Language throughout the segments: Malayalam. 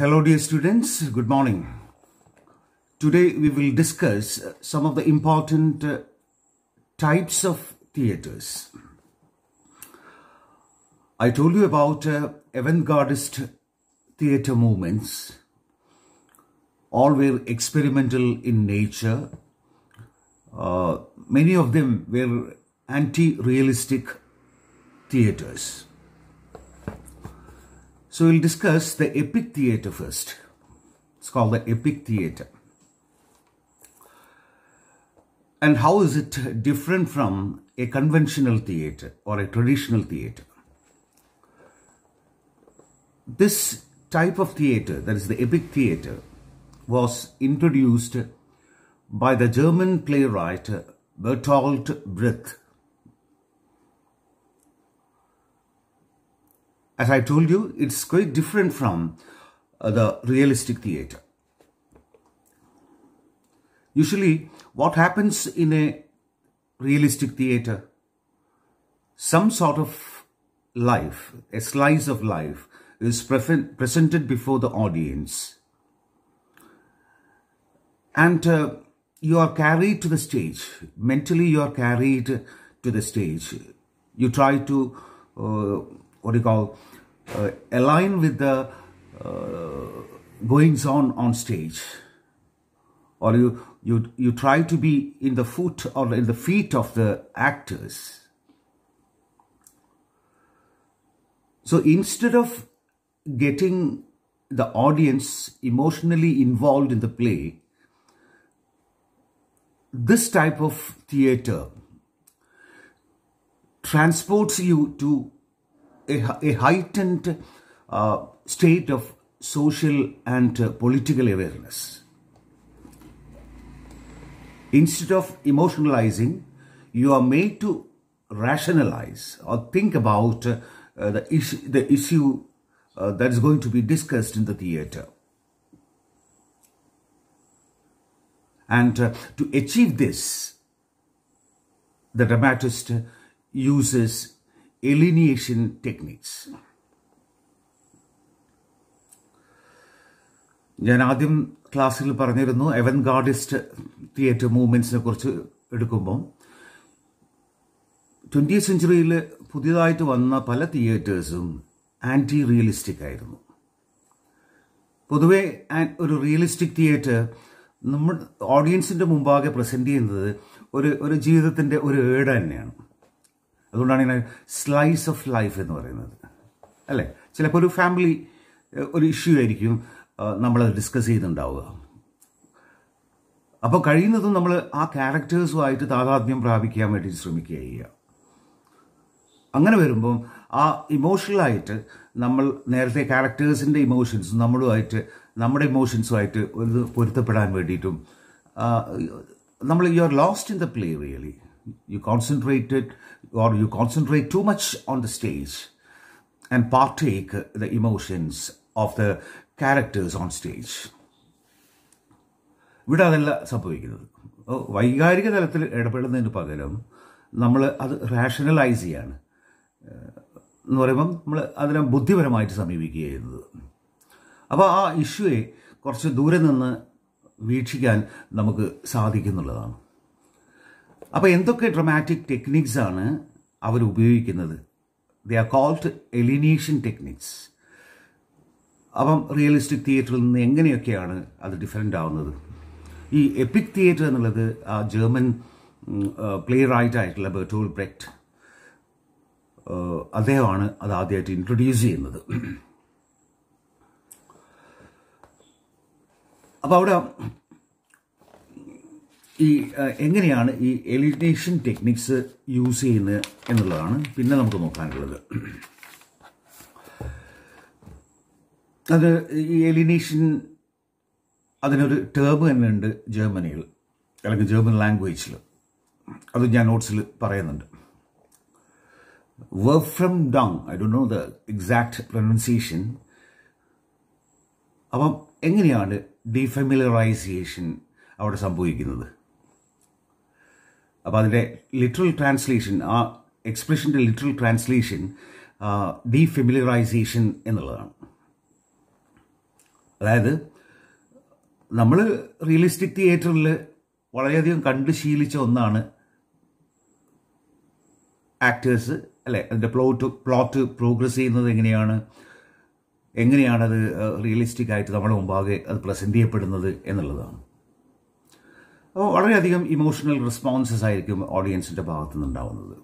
Hello dear students, good morning. Today we will discuss uh, some of the important uh, types of theatres. I told you about uh, avant-gardist theatre movements. All were experimental in nature. Uh, many of them were anti-realistic theatres. So we'll discuss the epic theater first. It's called the epic theater. And how is it different from a conventional theater or a traditional theater? This type of theater, that is the epic theater, was introduced by the German playwright Bertolt Brecht as I told you, it's quite different from uh, the realistic theater. Usually, what happens in a realistic theater? Some sort of life, a slice of life, is pre presented before the audience. And uh, you are carried to the stage. Mentally, you are carried to the stage. You try to uh, what do you call uh, align with the uh, goings on on stage or you you you try to be in the foot or in the feet of the actors so instead of getting the audience emotionally involved in the play this type of theater transports you to a, heightened uh, state of social and uh, political awareness. Instead of emotionalizing, you are made to rationalize or think about uh, the, is the issue uh, that is going to be discussed in the theater. And uh, to achieve this, the dramatist uses alienation techniques. ഞാൻ ആദ്യം ക്ലാസ്സിൽ പറഞ്ഞിരുന്നു എവൻ ഗാർഡിസ്റ്റ് തിയേറ്റർ മൂവ്മെന്റ്സിനെ കുറിച്ച് എടുക്കുമ്പം ട്വന്റി സെഞ്ചുറിയിൽ പുതിയതായിട്ട് വന്ന പല തിയേറ്റേഴ്സും ആൻറ്റി റിയലിസ്റ്റിക് ആയിരുന്നു പൊതുവെ ഒരു റിയലിസ്റ്റിക് തിയേറ്റർ നമ്മൾ ഓഡിയൻസിൻ്റെ മുമ്പാകെ പ്രസൻറ്റ് ചെയ്യുന്നത് ഒരു ഒരു ജീവിതത്തിൻ്റെ ഒരു ഏട് തന്നെയാണ് അതുകൊണ്ടാണ് ഇങ്ങനെ സ്ലൈസ് ഓഫ് ലൈഫ് എന്ന് പറയുന്നത് അല്ലേ ചിലപ്പോൾ ഒരു ഫാമിലി ഒരു ഇഷ്യൂ ആയിരിക്കും നമ്മളത് ഡിസ്കസ് ചെയ്യുന്നുണ്ടാവുക അപ്പോൾ കഴിയുന്നതും നമ്മൾ ആ ക്യാരക്ടേഴ്സുമായിട്ട് താതാത്മ്യം പ്രാപിക്കാൻ വേണ്ടി ശ്രമിക്കുക ചെയ്യുക അങ്ങനെ വരുമ്പം ആ ഇമോഷണലായിട്ട് നമ്മൾ നേരത്തെ ക്യാരക്ടേഴ്സിൻ്റെ ഇമോഷൻസ് നമ്മളുമായിട്ട് നമ്മുടെ ഇമോഷൻസുമായിട്ട് ഒരു പൊരുത്തപ്പെടാൻ വേണ്ടിയിട്ടും നമ്മൾ you are lost in the play really you concentrated or you concentrate too much on the stage and partake the emotions of the characters on stage ഇവിടെ അതല്ല സംഭവിക്കുന്നത് വൈകാരിക തലത്തിൽ ഇടപെടുന്നതിന് പകരം നമ്മൾ അത് റാഷണലൈസ് ചെയ്യാണ് എന്ന് പറയുമ്പം നമ്മൾ അതിനെ ബുദ്ധിപരമായിട്ട് സമീപിക്കുക ചെയ്യുന്നത് അപ്പോൾ ആ ഇഷ്യൂയെ കുറച്ച് ദൂരെ നിന്ന് വീക്ഷിക്കാൻ നമുക്ക് സാധിക്കുന്നുള്ളതാണ് അപ്പോൾ എന്തൊക്കെ ഡ്രമാറ്റിക് ടെക്നിക്സാണ് ആണ് അവർ ഉപയോഗിക്കുന്നത് they are called alienation techniques അപ്പം റിയലിസ്റ്റിക് തിയേറ്ററിൽ നിന്ന് എങ്ങനെയൊക്കെയാണ് അത് ഡിഫറെൻ്റ് ആവുന്നത് ഈ എപ്പിക് തിയേറ്റർ എന്നുള്ളത് ആ ജർമ്മൻ പ്ലേ റൈറ്റ് ആയിട്ടുള്ള ബെർട്ടോൾ ബ്രെക്റ്റ് അദ്ദേഹമാണ് അത് ആദ്യമായിട്ട് ഇൻട്രൊഡ്യൂസ് ചെയ്യുന്നത് അപ്പോൾ അവിടെ ഈ എങ്ങനെയാണ് ഈ എലിനേഷൻ ടെക്നിക്സ് യൂസ് ചെയ്യുന്നത് എന്നുള്ളതാണ് പിന്നെ നമുക്ക് നോക്കാനുള്ളത് അത് ഈ എലിനേഷൻ അതിനൊരു ടേം തന്നെ ഉണ്ട് ജർമ്മനിയിൽ അല്ലെങ്കിൽ ജർമ്മൻ ലാംഗ്വേജിൽ അത് ഞാൻ നോട്ട്സിൽ പറയുന്നുണ്ട് work from down I do know the exact pronunciation അപ്പം എങ്ങനെയാണ് ഡിഫെമിലറൈസിയേഷൻ അവിടെ സംഭവിക്കുന്നത് അപ്പോൾ അതിൻ്റെ ലിറ്ററൽ ട്രാൻസ്ലേഷൻ ആ എക്സ്പ്രഷൻ്റെ ലിറ്ററൽ ട്രാൻസ്ലേഷൻ ഡീഫെമിലറൈസേഷൻ എന്നുള്ളതാണ് അതായത് നമ്മൾ റിയലിസ്റ്റിക് തിയേറ്ററിൽ വളരെയധികം കണ്ട് ശീലിച്ച ഒന്നാണ് ആക്ടേഴ്സ് അല്ലെ അതിൻ്റെ പ്ലോട്ട് പ്ലോട്ട് പ്രോഗ്രസ് ചെയ്യുന്നത് എങ്ങനെയാണ് എങ്ങനെയാണത് റിയലിസ്റ്റിക് ആയിട്ട് നമ്മുടെ മുമ്പാകെ അത് പ്രസൻറ്റ് ചെയ്യപ്പെടുന്നത് എന്നുള്ളതാണ് വളരെയധികം ഇമോഷണൽ റെസ്പോൺസസ് ആയിരിക്കും ഓഡിയൻസിൻ്റെ ഭാഗത്തു നിന്നുണ്ടാവുന്നത്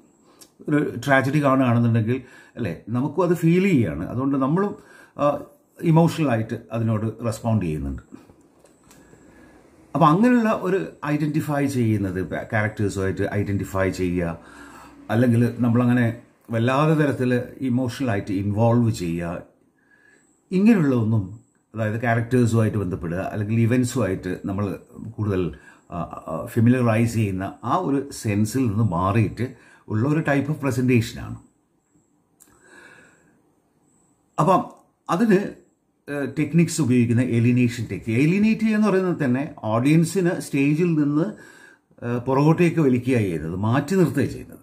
ഒരു ട്രാജഡി കാണുകയാണെന്നുണ്ടെങ്കിൽ അല്ലേ നമുക്കും അത് ഫീൽ ചെയ്യുകയാണ് അതുകൊണ്ട് നമ്മളും ഇമോഷണലായിട്ട് അതിനോട് റെസ്പോണ്ട് ചെയ്യുന്നുണ്ട് അപ്പോൾ അങ്ങനെയുള്ള ഒരു ഐഡൻറ്റിഫൈ ചെയ്യുന്നത് ക്യാരക്ടേഴ്സുമായിട്ട് ഐഡൻറ്റിഫൈ ചെയ്യുക അല്ലെങ്കിൽ നമ്മളങ്ങനെ വല്ലാതെ തരത്തിൽ ഇമോഷണലായിട്ട് ഇൻവോൾവ് ചെയ്യുക ഇങ്ങനെയുള്ളതൊന്നും അതായത് ക്യാരക്ടേഴ്സുമായിട്ട് ബന്ധപ്പെടുക അല്ലെങ്കിൽ ഇവൻസുമായിട്ട് നമ്മൾ കൂടുതൽ ഫെമിലറൈസ് ചെയ്യുന്ന ആ ഒരു സെൻസിൽ നിന്ന് മാറിയിട്ട് ഉള്ള ഒരു ടൈപ്പ് ഓഫ് പ്രസൻറ്റേഷനാണ് അപ്പം അതിന് ടെക്നിക്സ് ഉപയോഗിക്കുന്ന എലിനേഷൻ ടെക്നിക് എലിനേറ്റ് എന്ന് പറയുന്നത് തന്നെ ഓഡിയൻസിന് സ്റ്റേജിൽ നിന്ന് പുറകോട്ടേക്ക് വലിക്കുക ചെയ്യുന്നത് മാറ്റി നിർത്തുക ചെയ്യുന്നത്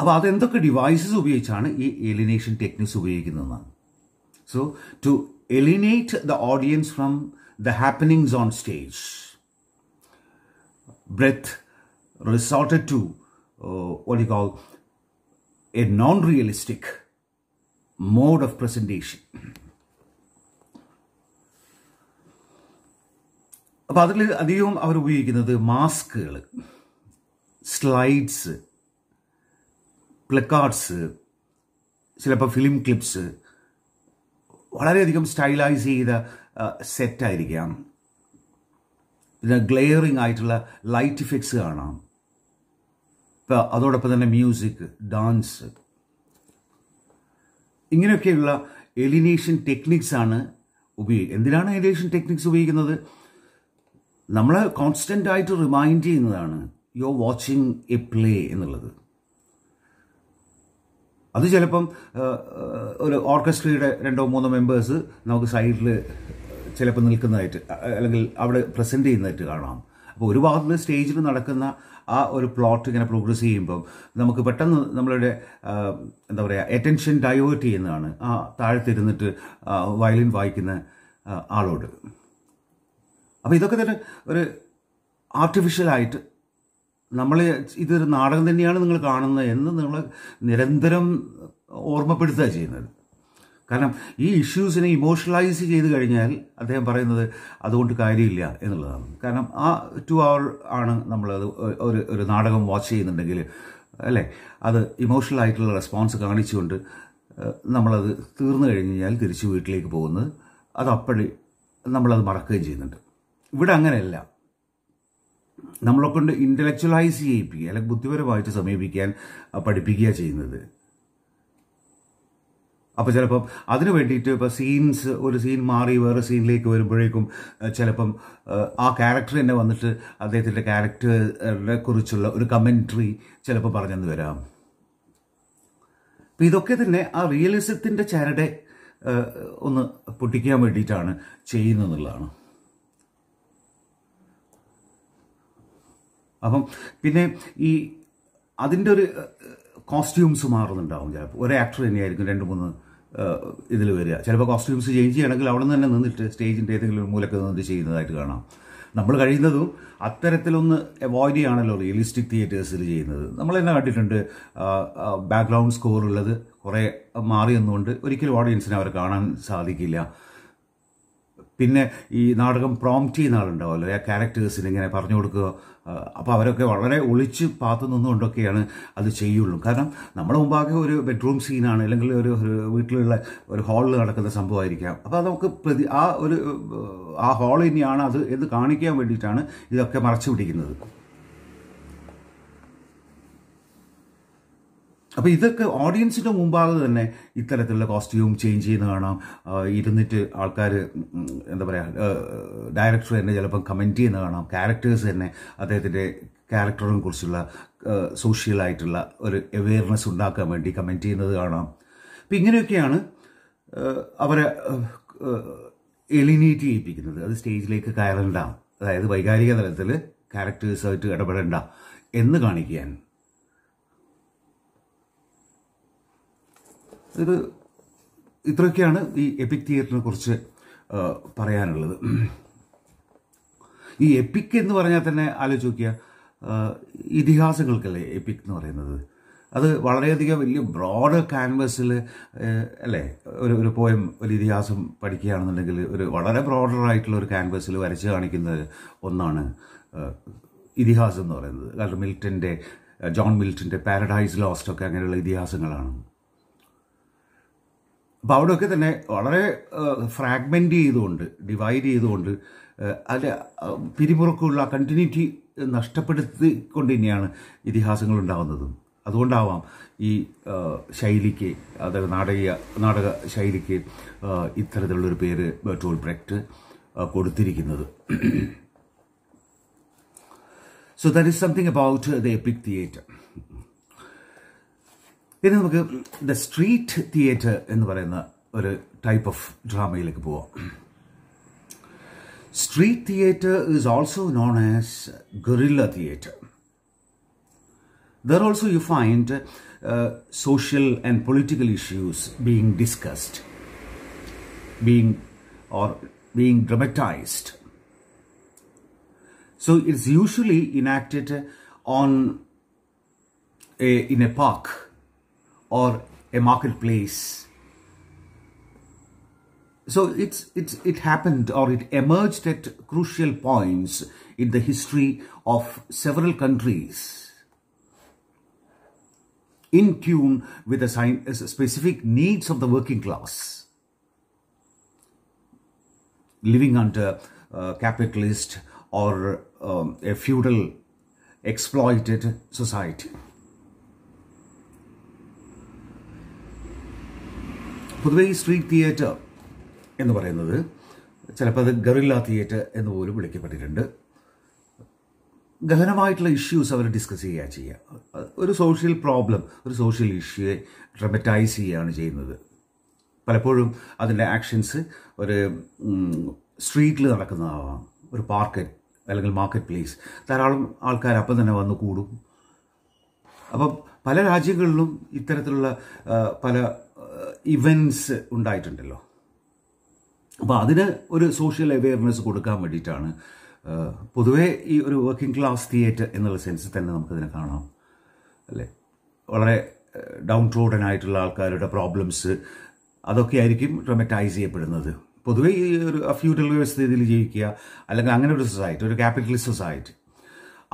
അപ്പോൾ അതെന്തൊക്കെ ഡിവൈസസ് ഉപയോഗിച്ചാണ് ഈ എലിനേഷൻ ടെക്നിക്സ് ഉപയോഗിക്കുന്നതെന്നാണ് so to alienate the audience from the happenings on stage. Breath resorted to uh, what you call a non-realistic mode of presentation. അപ്പോൾ അതിൽ അധികവും അവർ ഉപയോഗിക്കുന്നത് മാസ്കുകൾ സ്ലൈഡ്സ് പ്ലക്കാർഡ്സ് ചിലപ്പോൾ ഫിലിം ക്ലിപ്സ് വളരെയധികം സ്റ്റൈലൈസ് ചെയ്ത സെറ്റായിരിക്കാം പിന്നെ ഗ്ലെയറിംഗ് ആയിട്ടുള്ള ലൈറ്റ് ഇഫക്ട്സ് കാണാം ഇപ്പം അതോടൊപ്പം തന്നെ മ്യൂസിക് ഡാൻസ് ഇങ്ങനെയൊക്കെയുള്ള എലിനേഷൻ ടെക്നിക്സാണ് ആണ് ഉപയോഗിക്കുക എന്തിനാണ് എലിനേഷൻ ടെക്നിക്സ് ഉപയോഗിക്കുന്നത് നമ്മളെ കോൺസ്റ്റൻ്റ് ആയിട്ട് റിമൈൻഡ് ചെയ്യുന്നതാണ് you are watching a play എന്നുള്ളത് അത് ചിലപ്പം ഒരു ഓർക്കസ്ട്രയുടെ രണ്ടോ മൂന്നോ മെമ്പേഴ്സ് നമുക്ക് സൈഡിൽ ചിലപ്പോൾ നിൽക്കുന്നതായിട്ട് അല്ലെങ്കിൽ അവിടെ പ്രസൻറ്റ് ചെയ്യുന്നതായിട്ട് കാണാം അപ്പോൾ ഒരു ഭാഗത്ത് സ്റ്റേജിൽ നടക്കുന്ന ആ ഒരു പ്ലോട്ട് ഇങ്ങനെ പ്രോഗ്രസ് ചെയ്യുമ്പം നമുക്ക് പെട്ടെന്ന് നമ്മളുടെ എന്താ പറയുക അറ്റൻഷൻ ഡൈവേർട്ട് ചെയ്യുന്നതാണ് ആ താഴത്തിരുന്നിട്ട് വയലിൻ വായിക്കുന്ന ആളോട് അപ്പോൾ ഇതൊക്കെ തന്നെ ഒരു ആർട്ടിഫിഷ്യലായിട്ട് നമ്മൾ ഇതൊരു നാടകം തന്നെയാണ് നിങ്ങൾ കാണുന്നത് എന്ന് നിങ്ങൾ നിരന്തരം ഓർമ്മപ്പെടുത്തുക ചെയ്യുന്നത് കാരണം ഈ ഇഷ്യൂസിനെ ഇമോഷണലൈസ് ചെയ്ത് കഴിഞ്ഞാൽ അദ്ദേഹം പറയുന്നത് അതുകൊണ്ട് കാര്യമില്ല എന്നുള്ളതാണ് കാരണം ആ ടു അവർ ആണ് നമ്മളത് ഒരു ഒരു നാടകം വാച്ച് ചെയ്യുന്നുണ്ടെങ്കിൽ അല്ലേ അത് ആയിട്ടുള്ള റെസ്പോൺസ് കാണിച്ചുകൊണ്ട് നമ്മളത് തീർന്നു കഴിഞ്ഞ് കഴിഞ്ഞാൽ തിരിച്ച് വീട്ടിലേക്ക് പോകുന്നത് അത് അപ്പോഴേ നമ്മളത് മറക്കുകയും ചെയ്യുന്നുണ്ട് ഇവിടെ അങ്ങനെയല്ല നമ്മളെ കൊണ്ട് ഇൻ്റലക്ച്വലൈസ് ചെയ്യിപ്പിക്കുക അല്ലെങ്കിൽ ബുദ്ധിപരമായിട്ട് സമീപിക്കാൻ പഠിപ്പിക്കുക ചെയ്യുന്നത് അപ്പോൾ ചിലപ്പം അതിന് വേണ്ടിയിട്ട് ഇപ്പോൾ സീൻസ് ഒരു സീൻ മാറി വേറെ സീനിലേക്ക് വരുമ്പോഴേക്കും ചിലപ്പം ആ ക്യാരക്ടർ തന്നെ വന്നിട്ട് അദ്ദേഹത്തിൻ്റെ ക്യാരക്ടറിനെ കുറിച്ചുള്ള ഒരു കമൻട്രി ചിലപ്പോൾ പറഞ്ഞെന്ന് വരാം അപ്പം ഇതൊക്കെ തന്നെ ആ റിയലിസത്തിൻ്റെ ചരടെ ഒന്ന് പൊട്ടിക്കാൻ വേണ്ടിയിട്ടാണ് ചെയ്യുന്നതെന്നുള്ളതാണ് അപ്പം പിന്നെ ഈ അതിൻ്റെ ഒരു കോസ്റ്റ്യൂംസ് മാറുന്നുണ്ടാവും ചിലപ്പോൾ ഒരേ ആക്ടർ തന്നെയായിരിക്കും രണ്ട് മൂന്ന് ഇതിൽ വരിക ചിലപ്പോൾ കോസ്റ്റ്യൂംസ് ചേഞ്ച് ചെയ്യണമെങ്കിൽ അവിടെ നിന്ന് തന്നെ നിന്നിട്ട് സ്റ്റേജിൻ്റെ ഏതെങ്കിലും മൂലക്ക് നിന്നിട്ട് ചെയ്യുന്നതായിട്ട് കാണാം നമ്മൾ കഴിയുന്നതും അത്തരത്തിലൊന്ന് അവോയ്ഡ് ചെയ്യാണല്ലോ റിയലിസ്റ്റിക് തിയേറ്റേഴ്സിൽ ചെയ്യുന്നത് നമ്മൾ തന്നെ കണ്ടിട്ടുണ്ട് ബാക്ക്ഗ്രൗണ്ട് സ്കോർ ഉള്ളത് കുറേ മാറിയെന്നുകൊണ്ട് ഒരിക്കലും ഓഡിയൻസിനെ അവർ കാണാൻ സാധിക്കില്ല പിന്നെ ഈ നാടകം പ്രോംപ്റ്റ് ചെയ്യുന്ന ആളുണ്ടാവുമല്ലോ ആ ക്യാരക്ടേഴ്സിന് ഇങ്ങനെ പറഞ്ഞു കൊടുക്കുക അപ്പോൾ അവരൊക്കെ വളരെ ഒളിച്ച് പാത്തു നിന്നുകൊണ്ടൊക്കെയാണ് അത് ചെയ്യുള്ളൂ കാരണം നമ്മുടെ മുമ്പാകെ ഒരു ബെഡ്റൂം സീനാണ് അല്ലെങ്കിൽ ഒരു വീട്ടിലുള്ള ഒരു ഹാളിൽ നടക്കുന്ന സംഭവമായിരിക്കാം അപ്പോൾ അത് നമുക്ക് പ്രതി ആ ഒരു ആ ഹാൾ തന്നെയാണ് അത് എന്ന് കാണിക്കാൻ വേണ്ടിയിട്ടാണ് ഇതൊക്കെ മറച്ചു പിടിക്കുന്നത് അപ്പോൾ ഇതൊക്കെ ഓഡിയൻസിൻ്റെ മുമ്പാകെ തന്നെ ഇത്തരത്തിലുള്ള കോസ്റ്റ്യൂം ചേഞ്ച് ചെയ്യുന്ന കാണാം ഇരുന്നിട്ട് ആൾക്കാർ എന്താ പറയുക ഡയറക്ടർ തന്നെ ചിലപ്പം കമൻറ്റ് ചെയ്യുന്ന കാണാം ക്യാരക്ടേഴ്സ് തന്നെ അദ്ദേഹത്തിൻ്റെ ക്യാരക്ടറിനെ കുറിച്ചുള്ള സോഷ്യലായിട്ടുള്ള ഒരു അവെയർനെസ് ഉണ്ടാക്കാൻ വേണ്ടി കമൻറ്റ് ചെയ്യുന്നത് കാണാം അപ്പം ഇങ്ങനെയൊക്കെയാണ് അവരെ എലിനേറ്റ് ചെയ്യിപ്പിക്കുന്നത് അത് സ്റ്റേജിലേക്ക് കയറണ്ട അതായത് വൈകാരിക തലത്തിൽ ക്യാരക്ടേഴ്സായിട്ട് ഇടപെടണ്ട എന്ന് കാണിക്കാൻ ഇത് ഇത്രയൊക്കെയാണ് ഈ എപ്പിക് തിയേറ്ററിനെ കുറിച്ച് പറയാനുള്ളത് ഈ എപ്പിക് എന്ന് പറഞ്ഞാൽ തന്നെ ആലോചിച്ച് നോക്കിയ ഇതിഹാസങ്ങൾക്കല്ലേ എപ്പിക് എന്ന് പറയുന്നത് അത് വളരെയധികം വലിയ ബ്രോഡ് ക്യാൻവസിൽ അല്ലേ ഒരു ഒരു പോയം ഒരു ഇതിഹാസം പഠിക്കുകയാണെന്നുണ്ടെങ്കിൽ ഒരു വളരെ ബ്രോഡറായിട്ടുള്ള ഒരു ക്യാൻവസിൽ വരച്ച് കാണിക്കുന്ന ഒന്നാണ് ഇതിഹാസം എന്ന് പറയുന്നത് കാരണം മിൽട്ടൻ്റെ ജോൺ മിൽട്ടൻ്റെ പാരഡൈസ് ലോസ്റ്റ് ഒക്കെ അങ്ങനെയുള്ള ഇതിഹാസങ്ങളാണ് അപ്പോൾ അവിടെയൊക്കെ തന്നെ വളരെ ഫ്രാഗ്മെൻ്റ് ചെയ്തുകൊണ്ട് ഡിവൈഡ് ചെയ്തുകൊണ്ട് അതിൽ പിരിമുറുക്കുള്ള കണ്ടിന്യൂറ്റി നഷ്ടപ്പെടുത്തിക്കൊണ്ട് തന്നെയാണ് ഇതിഹാസങ്ങൾ ഉണ്ടാകുന്നതും അതുകൊണ്ടാവാം ഈ ശൈലിക്ക് അതായത് നാടകീയ നാടക ശൈലിക്ക് ഇത്തരത്തിലുള്ളൊരു പേര് ടോൾ ബ്രെക്റ്റ് കൊടുത്തിരിക്കുന്നത് so that is something about the epic theatre ഇനി നമുക്ക് ദ സ്ട്രീറ്റ് തിയേറ്റർ എന്ന് പറയുന്ന ഒരു ടൈപ്പ് ഓഫ് ഡ്രാമയിലേക്ക് പോവാം street theatre is also known as guerrilla theatre there also you find social and political issues being discussed being or being dramatized So it's usually enacted on a, in a park or a marketplace. So it's, it's, it happened or it emerged at crucial points in the history of several countries in tune with the uh, specific needs of the working class living under a uh, capitalist or um, a feudal exploited society. പൊതുവേ ഈ സ്ട്രീറ്റ് തിയേറ്റർ എന്ന് പറയുന്നത് ചിലപ്പോൾ അത് ഗറില്ല തിയേറ്റർ എന്ന് പോലും വിളിക്കപ്പെട്ടിട്ടുണ്ട് ഗഹനമായിട്ടുള്ള ഇഷ്യൂസ് അവർ ഡിസ്കസ് ചെയ്യുക ചെയ്യുക ഒരു സോഷ്യൽ പ്രോബ്ലം ഒരു സോഷ്യൽ ഇഷ്യൂയെ ഡ്രമറ്റൈസ് ചെയ്യുകയാണ് ചെയ്യുന്നത് പലപ്പോഴും അതിൻ്റെ ആക്ഷൻസ് ഒരു സ്ട്രീറ്റിൽ നടക്കുന്നതാവാം ഒരു പാർക്കറ്റ് അല്ലെങ്കിൽ മാർക്കറ്റ് പ്ലേസ് ധാരാളം ആൾക്കാർ അപ്പം തന്നെ വന്നു കൂടും അപ്പം പല രാജ്യങ്ങളിലും ഇത്തരത്തിലുള്ള പല ഇവൻസ് ഉണ്ടായിട്ടുണ്ടല്ലോ അപ്പോൾ അതിന് ഒരു സോഷ്യൽ അവെയർനെസ് കൊടുക്കാൻ വേണ്ടിയിട്ടാണ് പൊതുവേ ഈ ഒരു വർക്കിംഗ് ക്ലാസ് തിയേറ്റർ എന്നുള്ള സെൻസിൽ തന്നെ നമുക്കതിനെ കാണാം അല്ലേ വളരെ ഡൗൺ ട്രോഡൻ ആയിട്ടുള്ള ആൾക്കാരുടെ പ്രോബ്ലംസ് അതൊക്കെ ആയിരിക്കും ഡ്രമറ്റൈസ് ചെയ്യപ്പെടുന്നത് പൊതുവേ ഈ ഒരു ഫ്യൂഡൽ വ്യവസ്ഥയിൽ ജീവിക്കുക അല്ലെങ്കിൽ അങ്ങനെ ഒരു സൊസൈറ്റി ഒരു ക്യാപിറ്റലിസ്റ്റ് സൊസൈറ്റി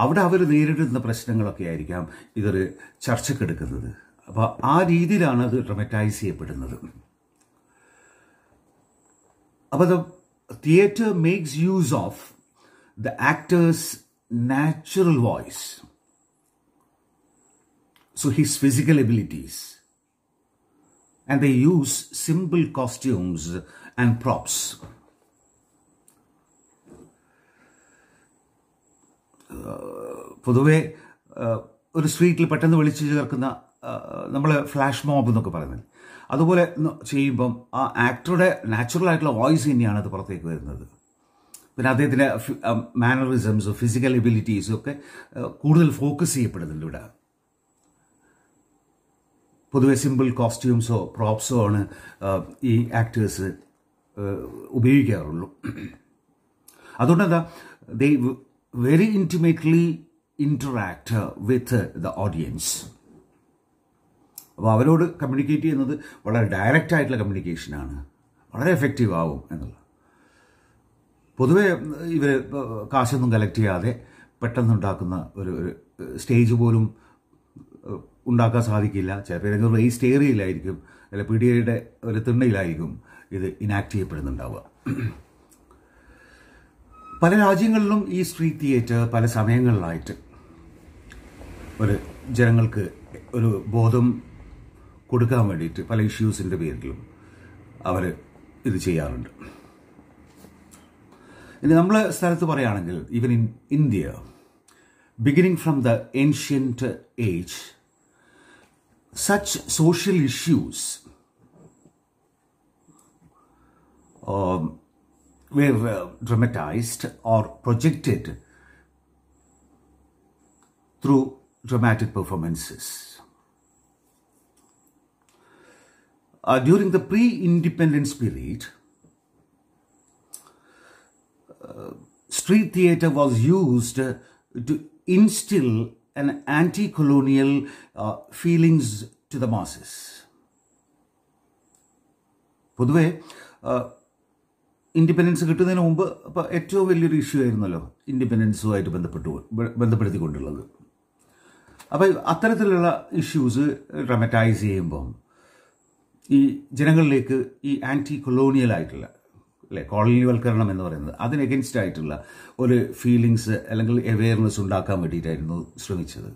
അവിടെ അവർ നേരിടുന്ന പ്രശ്നങ്ങളൊക്കെ ആയിരിക്കാം ഇതൊരു ചർച്ചക്കെടുക്കുന്നത് അപ്പോൾ ആ രീതിയിലാണ് അത് ഡ്രമറ്റൈസ് ചെയ്യപ്പെടുന്നത് അപ്പോൾ the theatre makes use of the actor's natural voice. So his physical abilities and the use simple costumes and props പൊതുവെ ഒരു സ്ട്രീറ്റിൽ പെട്ടെന്ന് വിളിച്ചു ചേർക്കുന്ന നമ്മൾ ഫ്ലാഷ് മോബ് എന്നൊക്കെ പറയുന്നത് അതുപോലെ ചെയ്യുമ്പം ആ ആക്ടറുടെ നാച്ചുറൽ ആയിട്ടുള്ള വോയിസ് തന്നെയാണ് അത് പുറത്തേക്ക് വരുന്നത് പിന്നെ അദ്ദേഹത്തിൻ്റെ മാനറിസംസ് ഫിസിക്കൽ എബിലിറ്റീസും ഒക്കെ കൂടുതൽ ഫോക്കസ് ചെയ്യപ്പെടുന്നുണ്ട് ഇവിടെ പൊതുവെ സിമ്പിൾ കോസ്റ്റ്യൂംസോ പ്രോപ്സോ ആണ് ഈ ആക്ടേഴ്സ് ഉപയോഗിക്കാറുള്ളൂ അതുകൊണ്ട് എന്താ they very intimately interact with the audience അപ്പോൾ അവരോട് കമ്മ്യൂണിക്കേറ്റ് ചെയ്യുന്നത് വളരെ ഡയറക്റ്റ് ആയിട്ടുള്ള കമ്മ്യൂണിക്കേഷനാണ് വളരെ എഫക്റ്റീവ് ആവും എന്നുള്ളത് പൊതുവേ ഇവർ കാശൊന്നും കളക്ട് ചെയ്യാതെ പെട്ടെന്നുണ്ടാക്കുന്ന ഒരു ഒരു സ്റ്റേജ് പോലും ഉണ്ടാക്കാൻ സാധിക്കില്ല ചിലപ്പോൾ ഏതെങ്കിലും റേസ്റ്റ് ഏരിയയിലായിരിക്കും അല്ലെ പി ഡി എയുടെ ഒരു തിണ്ണയിലായിരിക്കും ഇത് ഇനാക്ട് ചെയ്യപ്പെടുന്നുണ്ടാവുക പല രാജ്യങ്ങളിലും ഈ സ്ട്രീറ്റ് തിയേറ്റർ പല സമയങ്ങളിലായിട്ട് ഒരു ജനങ്ങൾക്ക് ഒരു ബോധം കൊടുക്കാൻ വേണ്ടിയിട്ട് പല ഇഷ്യൂസിൻ്റെ പേരിലും അവർ ഇത് ചെയ്യാറുണ്ട് ഇനി നമ്മൾ സ്ഥലത്ത് പറയുകയാണെങ്കിൽ even in India beginning from the ancient age such social issues were dramatized or projected through dramatic performances. uh, during the pre-independence period, uh, street theatre was used uh, to instill an anti-colonial uh, feelings to the masses. പൊതുവെ ഇൻഡിപെൻഡൻസ് uh, കിട്ടുന്നതിന് മുമ്പ് അപ്പോൾ ഏറ്റവും വലിയൊരു ഇഷ്യൂ ആയിരുന്നല്ലോ ഇൻഡിപെൻഡൻസുമായിട്ട് ബന്ധപ്പെട്ടു ബന്ധപ്പെടുത്തിക്കൊണ്ടുള്ളത് അപ്പോൾ അത്തരത്തിലുള്ള ഇഷ്യൂസ് ഡ്രമറ്റൈസ് ചെയ്യുമ്പം ഈ ജനങ്ങളിലേക്ക് ഈ ആൻറ്റി കൊളോണിയൽ ആയിട്ടുള്ള അല്ലെ കോളനിവൽക്കരണം എന്ന് പറയുന്നത് അതിന് എഗൻസ്റ്റ് ആയിട്ടുള്ള ഒരു ഫീലിങ്സ് അല്ലെങ്കിൽ അവെയർനെസ് ഉണ്ടാക്കാൻ വേണ്ടിയിട്ടായിരുന്നു ശ്രമിച്ചത്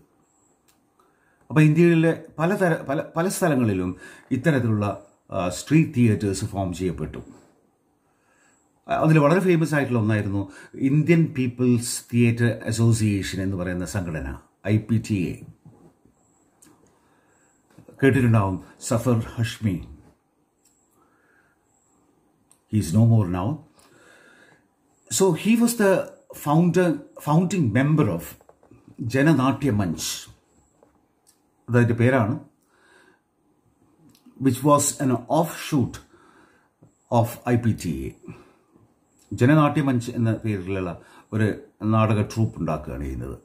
അപ്പോൾ ഇന്ത്യയിലെ പല പല പല സ്ഥലങ്ങളിലും ഇത്തരത്തിലുള്ള സ്ട്രീറ്റ് തിയേറ്റേഴ്സ് ഫോം ചെയ്യപ്പെട്ടു അതിൽ വളരെ ഫേമസ് ആയിട്ടുള്ള ഒന്നായിരുന്നു ഇന്ത്യൻ പീപ്പിൾസ് തിയേറ്റർ അസോസിയേഷൻ എന്ന് പറയുന്ന സംഘടന ഐ പി ടി എ കേട്ടിട്ടുണ്ടാവും Safdar Hashmi he's no more now so he was the founder founding member of Jana Natya Manch അതതിൻ്റെ പേരാണ് which was an offshoot of I P T A Jana Natya Manch എന്ന പേരിലുള്ള ഒരു നാടക ട്രൂപ്പ് ഉണ്ടാക്കുകയാണ് ചെയ്യുന്നത്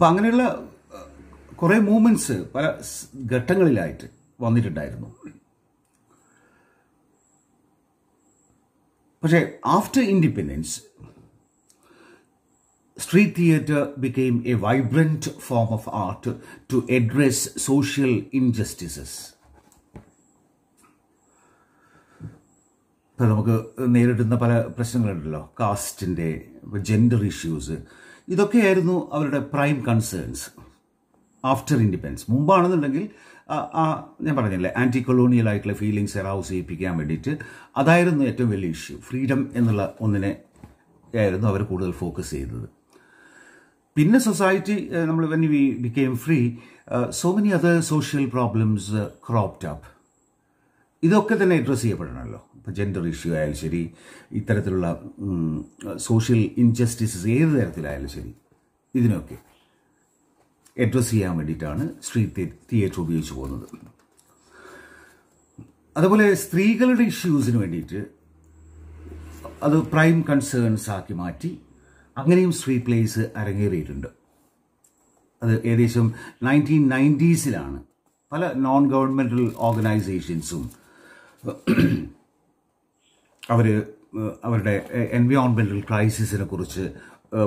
അപ്പം അങ്ങനെയുള്ള കുറേ മൂമെൻറ്റ്സ് പല ഘട്ടങ്ങളിലായിട്ട് വന്നിട്ടുണ്ടായിരുന്നു പക്ഷേ after independence street theatre became a vibrant form of art to address social injustices. ഇപ്പം നമുക്ക് നേരിടുന്ന പല പ്രശ്നങ്ങളുണ്ടല്ലോ കാസ്റ്റിൻ്റെ ജെൻഡർ ഇഷ്യൂസ് ഇതൊക്കെയായിരുന്നു അവരുടെ പ്രൈം കൺസേൺസ് ആഫ്റ്റർ ഇൻഡിപെൻഡൻസ് മുമ്പാണെന്നുണ്ടെങ്കിൽ ആ ഞാൻ പറഞ്ഞില്ലേ ആൻറ്റി കൊളോണിയൽ ആയിട്ടുള്ള ഫീലിങ്സ് എറാവ് ചെയ്യിപ്പിക്കാൻ വേണ്ടിയിട്ട് അതായിരുന്നു ഏറ്റവും വലിയ ഇഷ്യൂ ഫ്രീഡം എന്നുള്ള ഒന്നിനെ ആയിരുന്നു അവർ കൂടുതൽ ഫോക്കസ് ചെയ്തത് പിന്നെ സൊസൈറ്റി നമ്മൾ when we became free so many other social problems cropped up ഇതൊക്കെ തന്നെ അഡ്രസ്സ് ചെയ്യപ്പെടണമല്ലോ ഇപ്പം ജെൻഡർ ഇഷ്യൂ ആയാലും ശരി ഇത്തരത്തിലുള്ള സോഷ്യൽ ഇൻജസ്റ്റിസസ് ഏത് തരത്തിലായാലും ശരി ഇതിനൊക്കെ അഡ്രസ്സ് ചെയ്യാൻ വേണ്ടിയിട്ടാണ് സ്ട്രീറ്റ് തിയേറ്റർ ഉപയോഗിച്ച് പോകുന്നത് അതുപോലെ സ്ത്രീകളുടെ ഇഷ്യൂസിന് വേണ്ടിയിട്ട് അത് പ്രൈം കൺസേൺസ് ആക്കി മാറ്റി അങ്ങനെയും സ്ത്രീ പ്ലേസ് അരങ്ങേറിയിട്ടുണ്ട് അത് ഏകദേശം നയൻറ്റീൻ നയൻറ്റീസിലാണ് പല നോൺ ഗവൺമെൻറ്റൽ ഓർഗനൈസേഷൻസും അവർ അവരുടെ എൻവയോൺമെൻറ്റൽ ക്രൈസിസിനെ കുറിച്ച്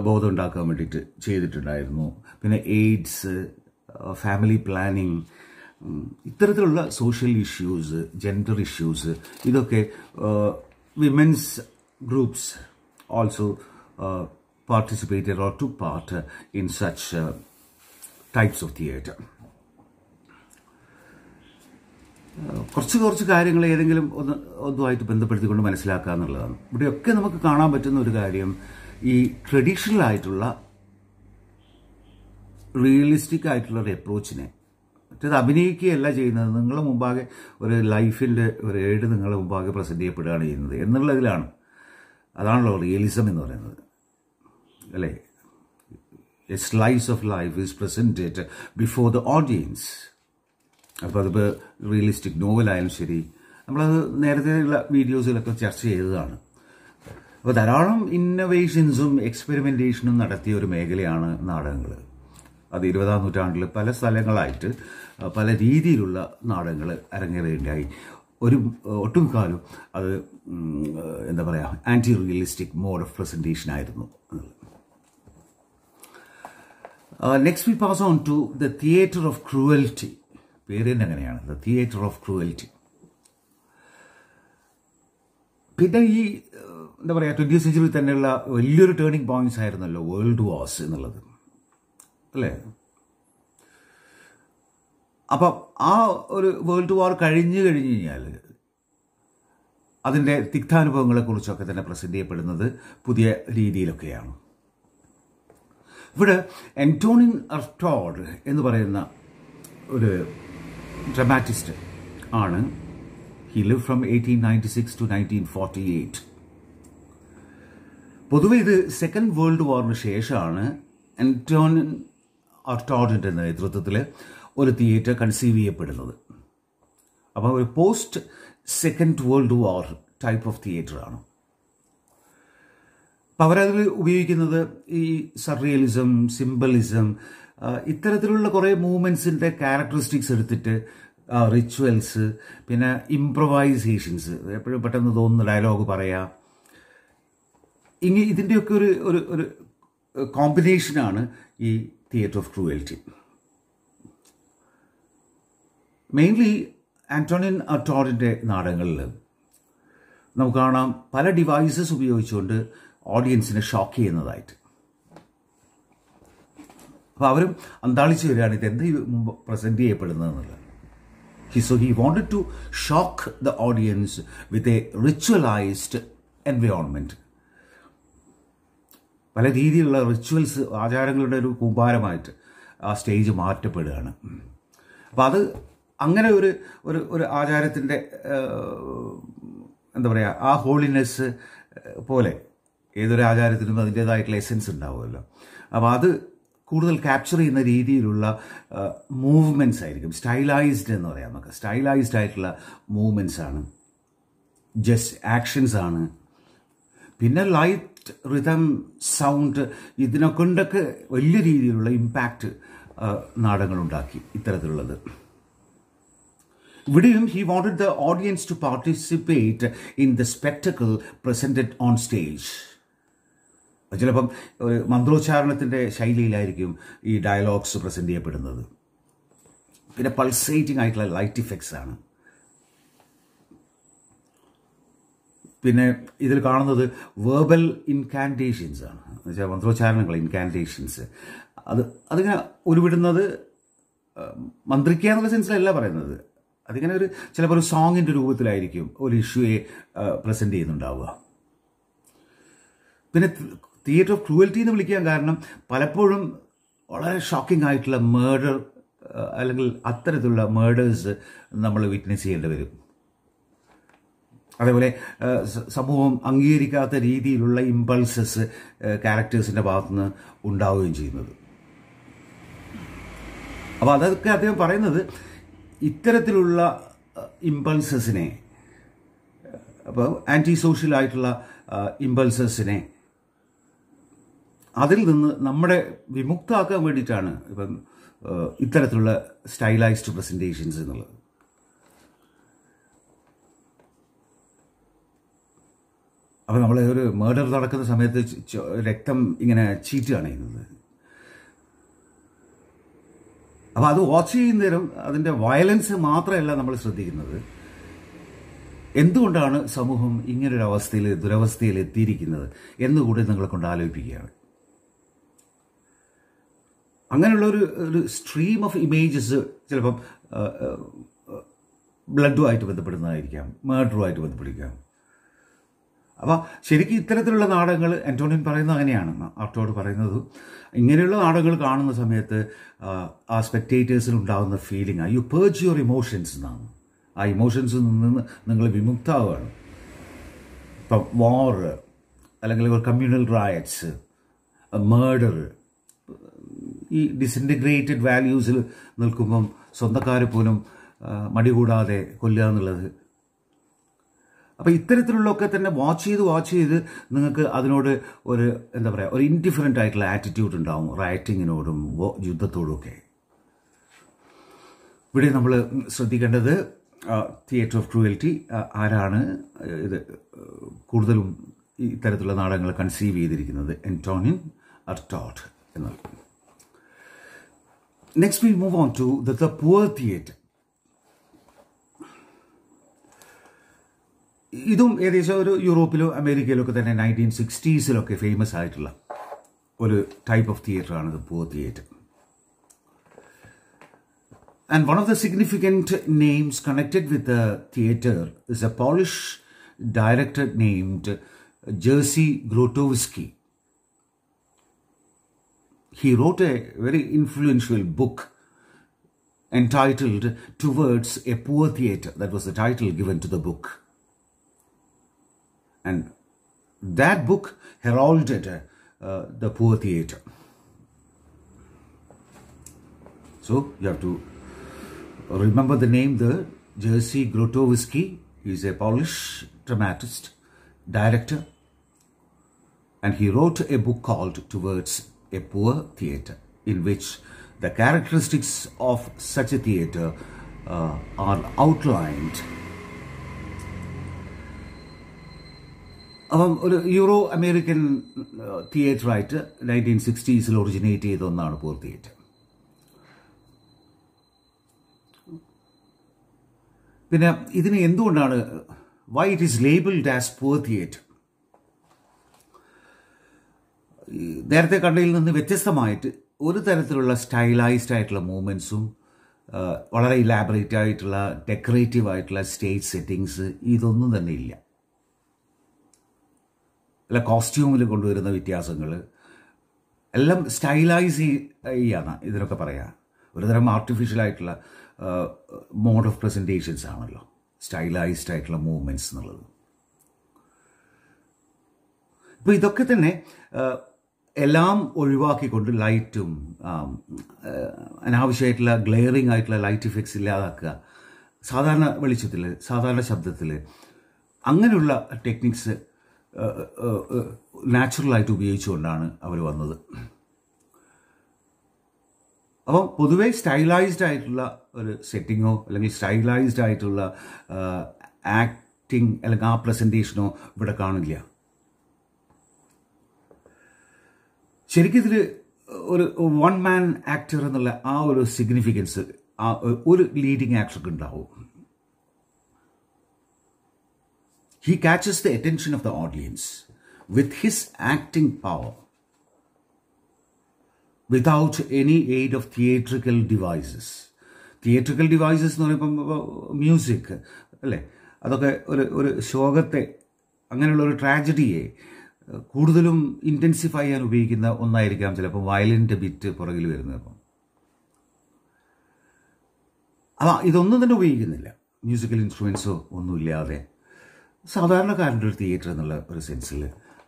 ബോധം ഉണ്ടാക്കാൻ വേണ്ടിയിട്ട് ചെയ്തിട്ടുണ്ടായിരുന്നു പിന്നെ എയ്ഡ്സ് ഫാമിലി പ്ലാനിങ് ഇത്തരത്തിലുള്ള സോഷ്യൽ ഇഷ്യൂസ് ജെൻഡർ ഇഷ്യൂസ് ഇതൊക്കെ women's groups also participated or took part in such types of theatre കുറച്ച് കുറച്ച് കാര്യങ്ങൾ ഏതെങ്കിലും ഒന്ന് ഒന്നുമായിട്ട് ബന്ധപ്പെടുത്തിക്കൊണ്ട് മനസ്സിലാക്കുക എന്നുള്ളതാണ് ഇവിടെയൊക്കെ നമുക്ക് കാണാൻ പറ്റുന്ന ഒരു കാര്യം ഈ ട്രഡീഷണൽ ആയിട്ടുള്ള റിയലിസ്റ്റിക് ആയിട്ടുള്ള ഒരു അപ്രോച്ചിനെ മറ്റേത് അഭിനയിക്കുകയല്ല ചെയ്യുന്നത് നിങ്ങളുടെ മുമ്പാകെ ഒരു ലൈഫിൻ്റെ ഒരു ഏഡ് നിങ്ങളുടെ മുമ്പാകെ പ്രസൻറ്റ് ചെയ്യപ്പെടുകയാണ് ചെയ്യുന്നത് എന്നുള്ളതിലാണ് അതാണല്ലോ റിയലിസം എന്ന് പറയുന്നത് അല്ലേ a slice of life is presented before the audience അപ്പോൾ അതിപ്പോൾ റിയലിസ്റ്റിക് നോവലായാലും ശരി നമ്മളത് നേരത്തെയുള്ള വീഡിയോസിലൊക്കെ ചർച്ച ചെയ്തതാണ് അപ്പോൾ ധാരാളം ഇന്നവേഷൻസും എക്സ്പെരിമെൻറ്റേഷനും നടത്തിയ ഒരു മേഖലയാണ് നാടകങ്ങൾ അത് ഇരുപതാം നൂറ്റാണ്ടിൽ പല സ്ഥലങ്ങളായിട്ട് പല രീതിയിലുള്ള നാടകങ്ങൾ അരങ്ങേറുകയുണ്ടായി ഒരു ഒട്ടുമിക്കാലും അത് എന്താ പറയുക anti realistic mode of presentation ആയിരുന്നു next we pass on to the theatre of cruelty പേര് തന്നെ അങ്ങനെയാണ് ദ തിയേറ്റർ ഓഫ് ക്രൂവൽറ്റി പിന്നെ ഈ എന്താ പറയുക ട്വൻറ്റി സെഞ്ചുറി തന്നെയുള്ള വലിയൊരു ടേണിംഗ് പോയിന്റ്സ് ആയിരുന്നല്ലോ വേൾഡ് വാസ് എന്നുള്ളത് അല്ലേ അപ്പം ആ ഒരു വേൾഡ് വാർ കഴിഞ്ഞു കഴിഞ്ഞ് കഴിഞ്ഞാൽ അതിൻ്റെ തിക്താനുഭവങ്ങളെക്കുറിച്ചൊക്കെ തന്നെ പ്രസൻറ്റ് ചെയ്യപ്പെടുന്നത് പുതിയ രീതിയിലൊക്കെയാണ് ഇവിടെ എൻറ്റോണിൻ അർട്ടോഡ് എന്ന് പറയുന്ന ഒരു ഡ്രമാറ്റിസ്റ്റ് ആണ് he live from eighteen ninety six to nineteen forty eight പൊതുവെ ഇത് സെക്കൻഡ് വേൾഡ് വാറിന് ശേഷമാണ് ആൻറ്റോണിൻ അർട്ടോണിൻ്റെ നേതൃത്വത്തിൽ ഒരു തിയേറ്റർ കൺസീവ് ചെയ്യപ്പെടുന്നത് അപ്പോൾ ഒരു post second world war type of തിയേറ്ററാണ് അപ്പോൾ അവരതിൽ ഉപയോഗിക്കുന്നത് ഈ സർറിയലിസം സിംബലിസം ഇത്തരത്തിലുള്ള കുറേ മൂവ്മെന്റ്സിന്റെ ക്യാരക്ടറിസ്റ്റിക്സ് എടുത്തിട്ട് റിച്വൽസ് പിന്നെ ഇംപ്രവൈസേഷൻസ് എപ്പോഴും പെട്ടെന്ന് തോന്നുന്ന ഡയലോഗ് പറയാം ഇങ്ങനെ ഇതിൻ്റെയൊക്കെ ഒരു ഒരു ഒരു കോമ്പിനേഷനാണ് ഈ theatre of cruelty mainly Antonin അറ്റോറിൻ്റെ നാടകങ്ങളിൽ നമുക്ക് കാണാം പല ഡിവൈസസ് ഉപയോഗിച്ചുകൊണ്ട് ഓഡിയൻസിനെ ഷോക്ക് ചെയ്യുന്നതായിട്ട് അപ്പോൾ അവരും അന്താളിച്ച് വരികയാണ് ഇതെന്ത് പ്രസൻറ്റ് ചെയ്യപ്പെടുന്നതെന്നുള്ളത് he so he wanted to shock the audience with a ritualized environment പല രീതിയിലുള്ള റിച്വൽസ് ആചാരങ്ങളുടെ ഒരു കൂമ്പാരമായിട്ട് ആ സ്റ്റേജ് മാറ്റപ്പെടുകയാണ് അപ്പോൾ അത് അങ്ങനെ ഒരു ഒരു ഒരു ആചാരത്തിൻ്റെ എന്താ പറയുക ആ ഹോളിനെസ് പോലെ ഏതൊരു ആചാരത്തിനും അതിൻ്റേതായിട്ടുള്ള എസെൻസ് ഉണ്ടാവുമല്ലോ അപ്പോൾ അത് കൂടുതൽ ക്യാപ്ചർ ചെയ്യുന്ന രീതിയിലുള്ള മൂവ്മെൻറ്റ്സ് ആയിരിക്കും സ്റ്റൈലൈസ്ഡ് എന്ന് പറയാം നമുക്ക് സ്റ്റൈലൈസ്ഡ് ആയിട്ടുള്ള മൂവ്മെൻറ്റ്സ് ആണ് ജസ്റ്റ് ആക്ഷൻസ് ആണ് പിന്നെ ലൈറ്റ് റിതം സൗണ്ട് ഇതിനൊക്കൊണ്ടൊക്കെ വലിയ രീതിയിലുള്ള ഇമ്പാക്റ്റ് നാടകങ്ങളുണ്ടാക്കി ഇത്തരത്തിലുള്ളത് ഇവിടെയും he wanted the audience to participate in the spectacle presented on stage ചിലപ്പം ഒരു മന്ത്രോച്ചാരണത്തിൻ്റെ ശൈലിയിലായിരിക്കും ഈ ഡയലോഗ്സ് പ്രസൻറ്റ് ചെയ്യപ്പെടുന്നത് പിന്നെ പൾസേറ്റിംഗ് ആയിട്ടുള്ള ലൈറ്റ് ഇഫക്ട്സ് ആണ് പിന്നെ ഇതിൽ കാണുന്നത് വേർബൽ ഇൻകാൻറ്റേഷൻസ് ആണ് എന്നുവെച്ചാൽ മന്ത്രോച്ചാരണങ്ങൾ ഇൻകാൻറ്റേഷൻസ് അത് അതിങ്ങനെ ഉരുവിടുന്നത് മന്ത്രിക്കുക എന്നുള്ള സെൻസിലല്ല പറയുന്നത് അതിങ്ങനെ ഒരു ചിലപ്പോൾ ഒരു സോങ്ങിൻ്റെ രൂപത്തിലായിരിക്കും ഒരു ഇഷ്യൂയെ പ്രസൻറ്റ് ചെയ്യുന്നുണ്ടാവുക പിന്നെ തിയേറ്റർ ഓഫ് ക്രൂവൽറ്റി എന്ന് വിളിക്കാൻ കാരണം പലപ്പോഴും വളരെ ഷോക്കിംഗ് ആയിട്ടുള്ള മേർഡർ അല്ലെങ്കിൽ അത്തരത്തിലുള്ള മേഡേഴ്സ് നമ്മൾ വിറ്റ്നസ് ചെയ്യേണ്ടി വരും അതേപോലെ സമൂഹം അംഗീകരിക്കാത്ത രീതിയിലുള്ള ഇമ്പൾസസ് ക്യാരക്ടേഴ്സിൻ്റെ ഭാഗത്തുനിന്ന് ഉണ്ടാവുകയും ചെയ്യുന്നത് അപ്പോൾ അതൊക്കെ അദ്ദേഹം പറയുന്നത് ഇത്തരത്തിലുള്ള ഇമ്പൾസസിനെ അപ്പോൾ ആൻറ്റി സോഷ്യലായിട്ടുള്ള ഇമ്പൾസസിനെ അതിൽ നിന്ന് നമ്മുടെ വിമുക്തമാക്കാൻ വേണ്ടിയിട്ടാണ് ഇപ്പം ഇത്തരത്തിലുള്ള സ്റ്റൈലൈസ്ഡ് പ്രസൻറ്റേഷൻസ് എന്നുള്ളത് അപ്പോൾ നമ്മൾ ഒരു മേഡർ നടക്കുന്ന സമയത്ത് രക്തം ഇങ്ങനെ ചീറ്റ് ചെയ്യുന്നത് അപ്പോൾ അത് വാച്ച് ചെയ്യുന്നേരം അതിൻ്റെ വയലൻസ് മാത്രമല്ല നമ്മൾ ശ്രദ്ധിക്കുന്നത് എന്തുകൊണ്ടാണ് സമൂഹം ഇങ്ങനൊരു ദുരവസ്ഥയിൽ എത്തിയിരിക്കുന്നത് എന്നുകൂടി നിങ്ങളെ കൊണ്ട് ആലോചിപ്പിക്കുകയാണ് അങ്ങനെയുള്ള ഒരു ഒരു സ്ട്രീം ഓഫ് ഇമേജസ് ചിലപ്പം ബ്ലഡുമായിട്ട് ബന്ധപ്പെടുന്നതായിരിക്കാം മേഡറുമായിട്ട് ബന്ധപ്പെടിക്കാം അപ്പോൾ ശരിക്കും ഇത്തരത്തിലുള്ള നാടകങ്ങൾ ആൻറ്റോണിയൻ പറയുന്നത് അങ്ങനെയാണ് ആർട്ടോട് പറയുന്നത് ഇങ്ങനെയുള്ള നാടകങ്ങൾ കാണുന്ന സമയത്ത് ആ സ്പെക്ടേറ്റേഴ്സിൽ ഉണ്ടാകുന്ന feeling you purge your emotions എന്നാണ് ആ ഇമോഷൻസിൽ നിന്ന് നിങ്ങൾ വിമുക്താവുകയാണ് ഇപ്പം വാർ അല്ലെങ്കിൽ കമ്മ്യൂണൽ റയറ്റ്സ് മേഡർ ഈ ഡിസിൻറ്റിഗ്രേറ്റഡ് വാല്യൂസിൽ നിൽക്കുമ്പം സ്വന്തക്കാരെ പോലും മടികൂടാതെ കൊല്ലുക എന്നുള്ളത് അപ്പോൾ ഒക്കെ തന്നെ വാച്ച് ചെയ്ത് വാച്ച് ചെയ്ത് നിങ്ങൾക്ക് അതിനോട് ഒരു എന്താ പറയുക ഒരു ഇൻഡിഫറൻ്റ് ആയിട്ടുള്ള ആറ്റിറ്റ്യൂഡ് ഉണ്ടാവും റൈറ്റിങ്ങിനോടും യുദ്ധത്തോടും ഒക്കെ ഇവിടെ നമ്മൾ ശ്രദ്ധിക്കേണ്ടത് തിയേറ്റർ ഓഫ് ക്രൂവൽറ്റി ആരാണ് ഇത് കൂടുതലും ഇത്തരത്തിലുള്ള നാടകങ്ങൾ കൺസീവ് ചെയ്തിരിക്കുന്നത് എൻറ്റോണിൻ അർട്ടോട്ട് എന്നുള്ളത് next we move on to the, the poor theatre ഇതും ഏകദേശം ഒരു യൂറോപ്പിലോ അമേരിക്കയിലോ ഒക്കെ തന്നെ നയൻറ്റീൻ സിക്സ്റ്റീസിലൊക്കെ ഫേമസ് ആയിട്ടുള്ള ഒരു ടൈപ്പ് ഓഫ് തിയേറ്ററാണ് the poor theatre And one of the significant names connected with the theatre is a Polish director named Jerzy Grotowski he wrote a very influential book entitled Towards a Poor Theatre. That was the title given to the book. And that book heralded uh, the poor theatre. So you have to remember the name, the Jerzy Grotowski. He's is a Polish dramatist, director, and he wrote a book called Towards a poor theatre in which the characteristics of such a theatre uh, are outlined. അപ്പം ഒരു യൂറോ അമേരിക്കൻ തിയേറ്ററായിട്ട് നയൻറ്റീൻ സിക്സ്റ്റീസിൽ ഒറിജിനേറ്റ് ചെയ്ത ഒന്നാണ് പൂർ തിയേറ്റർ പിന്നെ ഇതിന് എന്തുകൊണ്ടാണ് why it is labelled as poor theatre നേരത്തെ കണ്ടതിൽ നിന്ന് വ്യത്യസ്തമായിട്ട് ഒരു തരത്തിലുള്ള സ്റ്റൈലൈസ്ഡ് ആയിട്ടുള്ള മൂവ്മെൻസും വളരെ ഇലാബറേറ്റ് ആയിട്ടുള്ള ഡെക്കറേറ്റീവ് ആയിട്ടുള്ള സ്റ്റേജ് സെറ്റിങ്സ് ഇതൊന്നും തന്നെ ഇല്ല അല്ല കോസ്റ്റ്യൂമിൽ കൊണ്ടുവരുന്ന വ്യത്യാസങ്ങൾ എല്ലാം സ്റ്റൈലൈസ് ചെയ്യാണ് ഇതിനൊക്കെ പറയാം ഒരുതരം ആർട്ടിഫിഷ്യൽ ആയിട്ടുള്ള മോഡ് ഓഫ് പ്രസൻറ്റേഷൻസ് ആണല്ലോ സ്റ്റൈലൈസ്ഡ് ആയിട്ടുള്ള മൂവ്മെൻറ്റ്സ് എന്നുള്ളത് ഇപ്പോൾ ഇതൊക്കെ തന്നെ എല്ലാം ഒഴിവാക്കിക്കൊണ്ട് ലൈറ്റും അനാവശ്യമായിട്ടുള്ള ഗ്ലെയറിംഗ് ആയിട്ടുള്ള ലൈറ്റ് ഇഫക്ട്സ് ഇല്ലാതാക്കുക സാധാരണ വെളിച്ചത്തിൽ സാധാരണ ശബ്ദത്തിൽ അങ്ങനെയുള്ള ടെക്നിക്സ് നാച്ചുറലായിട്ട് ഉപയോഗിച്ചുകൊണ്ടാണ് അവർ വന്നത് അപ്പം പൊതുവേ സ്റ്റൈലൈസ്ഡ് ആയിട്ടുള്ള ഒരു സെറ്റിങ്ങോ അല്ലെങ്കിൽ സ്റ്റൈലൈസ്ഡ് ആയിട്ടുള്ള ആക്ടിങ് അല്ലെങ്കിൽ ആ പ്രസൻറ്റേഷനോ ഇവിടെ കാണില്ല ശരിക്കും ഇതിൽ ഒരു വൺ മാൻ ആക്ടർ എന്നുള്ള ആ ഒരു സിഗ്നിഫിക്കൻസ് ആ ഒരു ലീഡിങ് ആക്ടർക്ക് ഉണ്ടാവും he catches the attention of the audience with his acting power without any aid of theatrical devices theatrical devices എന്ന് പറയുമ്പോൾ മ്യൂസിക് അല്ലേ അതൊക്കെ ഒരു ഒരു ശോകത്തെ അങ്ങനെയുള്ള ഒരു ട്രാജഡിയെ കൂടുതലും ഇൻറ്റൻസിഫൈ ചെയ്യാൻ ഉപയോഗിക്കുന്ന ഒന്നായിരിക്കാം ചിലപ്പോൾ വയലിൻ്റെ ബിറ്റ് പുറകിൽ വരുന്നത് അപ്പം അപ്പം ഇതൊന്നും തന്നെ ഉപയോഗിക്കുന്നില്ല മ്യൂസിക്കൽ ഇൻസ്ട്രുമെൻസോ ഒന്നുമില്ലാതെ സാധാരണക്കാരൻ്റെ ഒരു തിയേറ്റർ എന്നുള്ള ഒരു സെൻസിൽ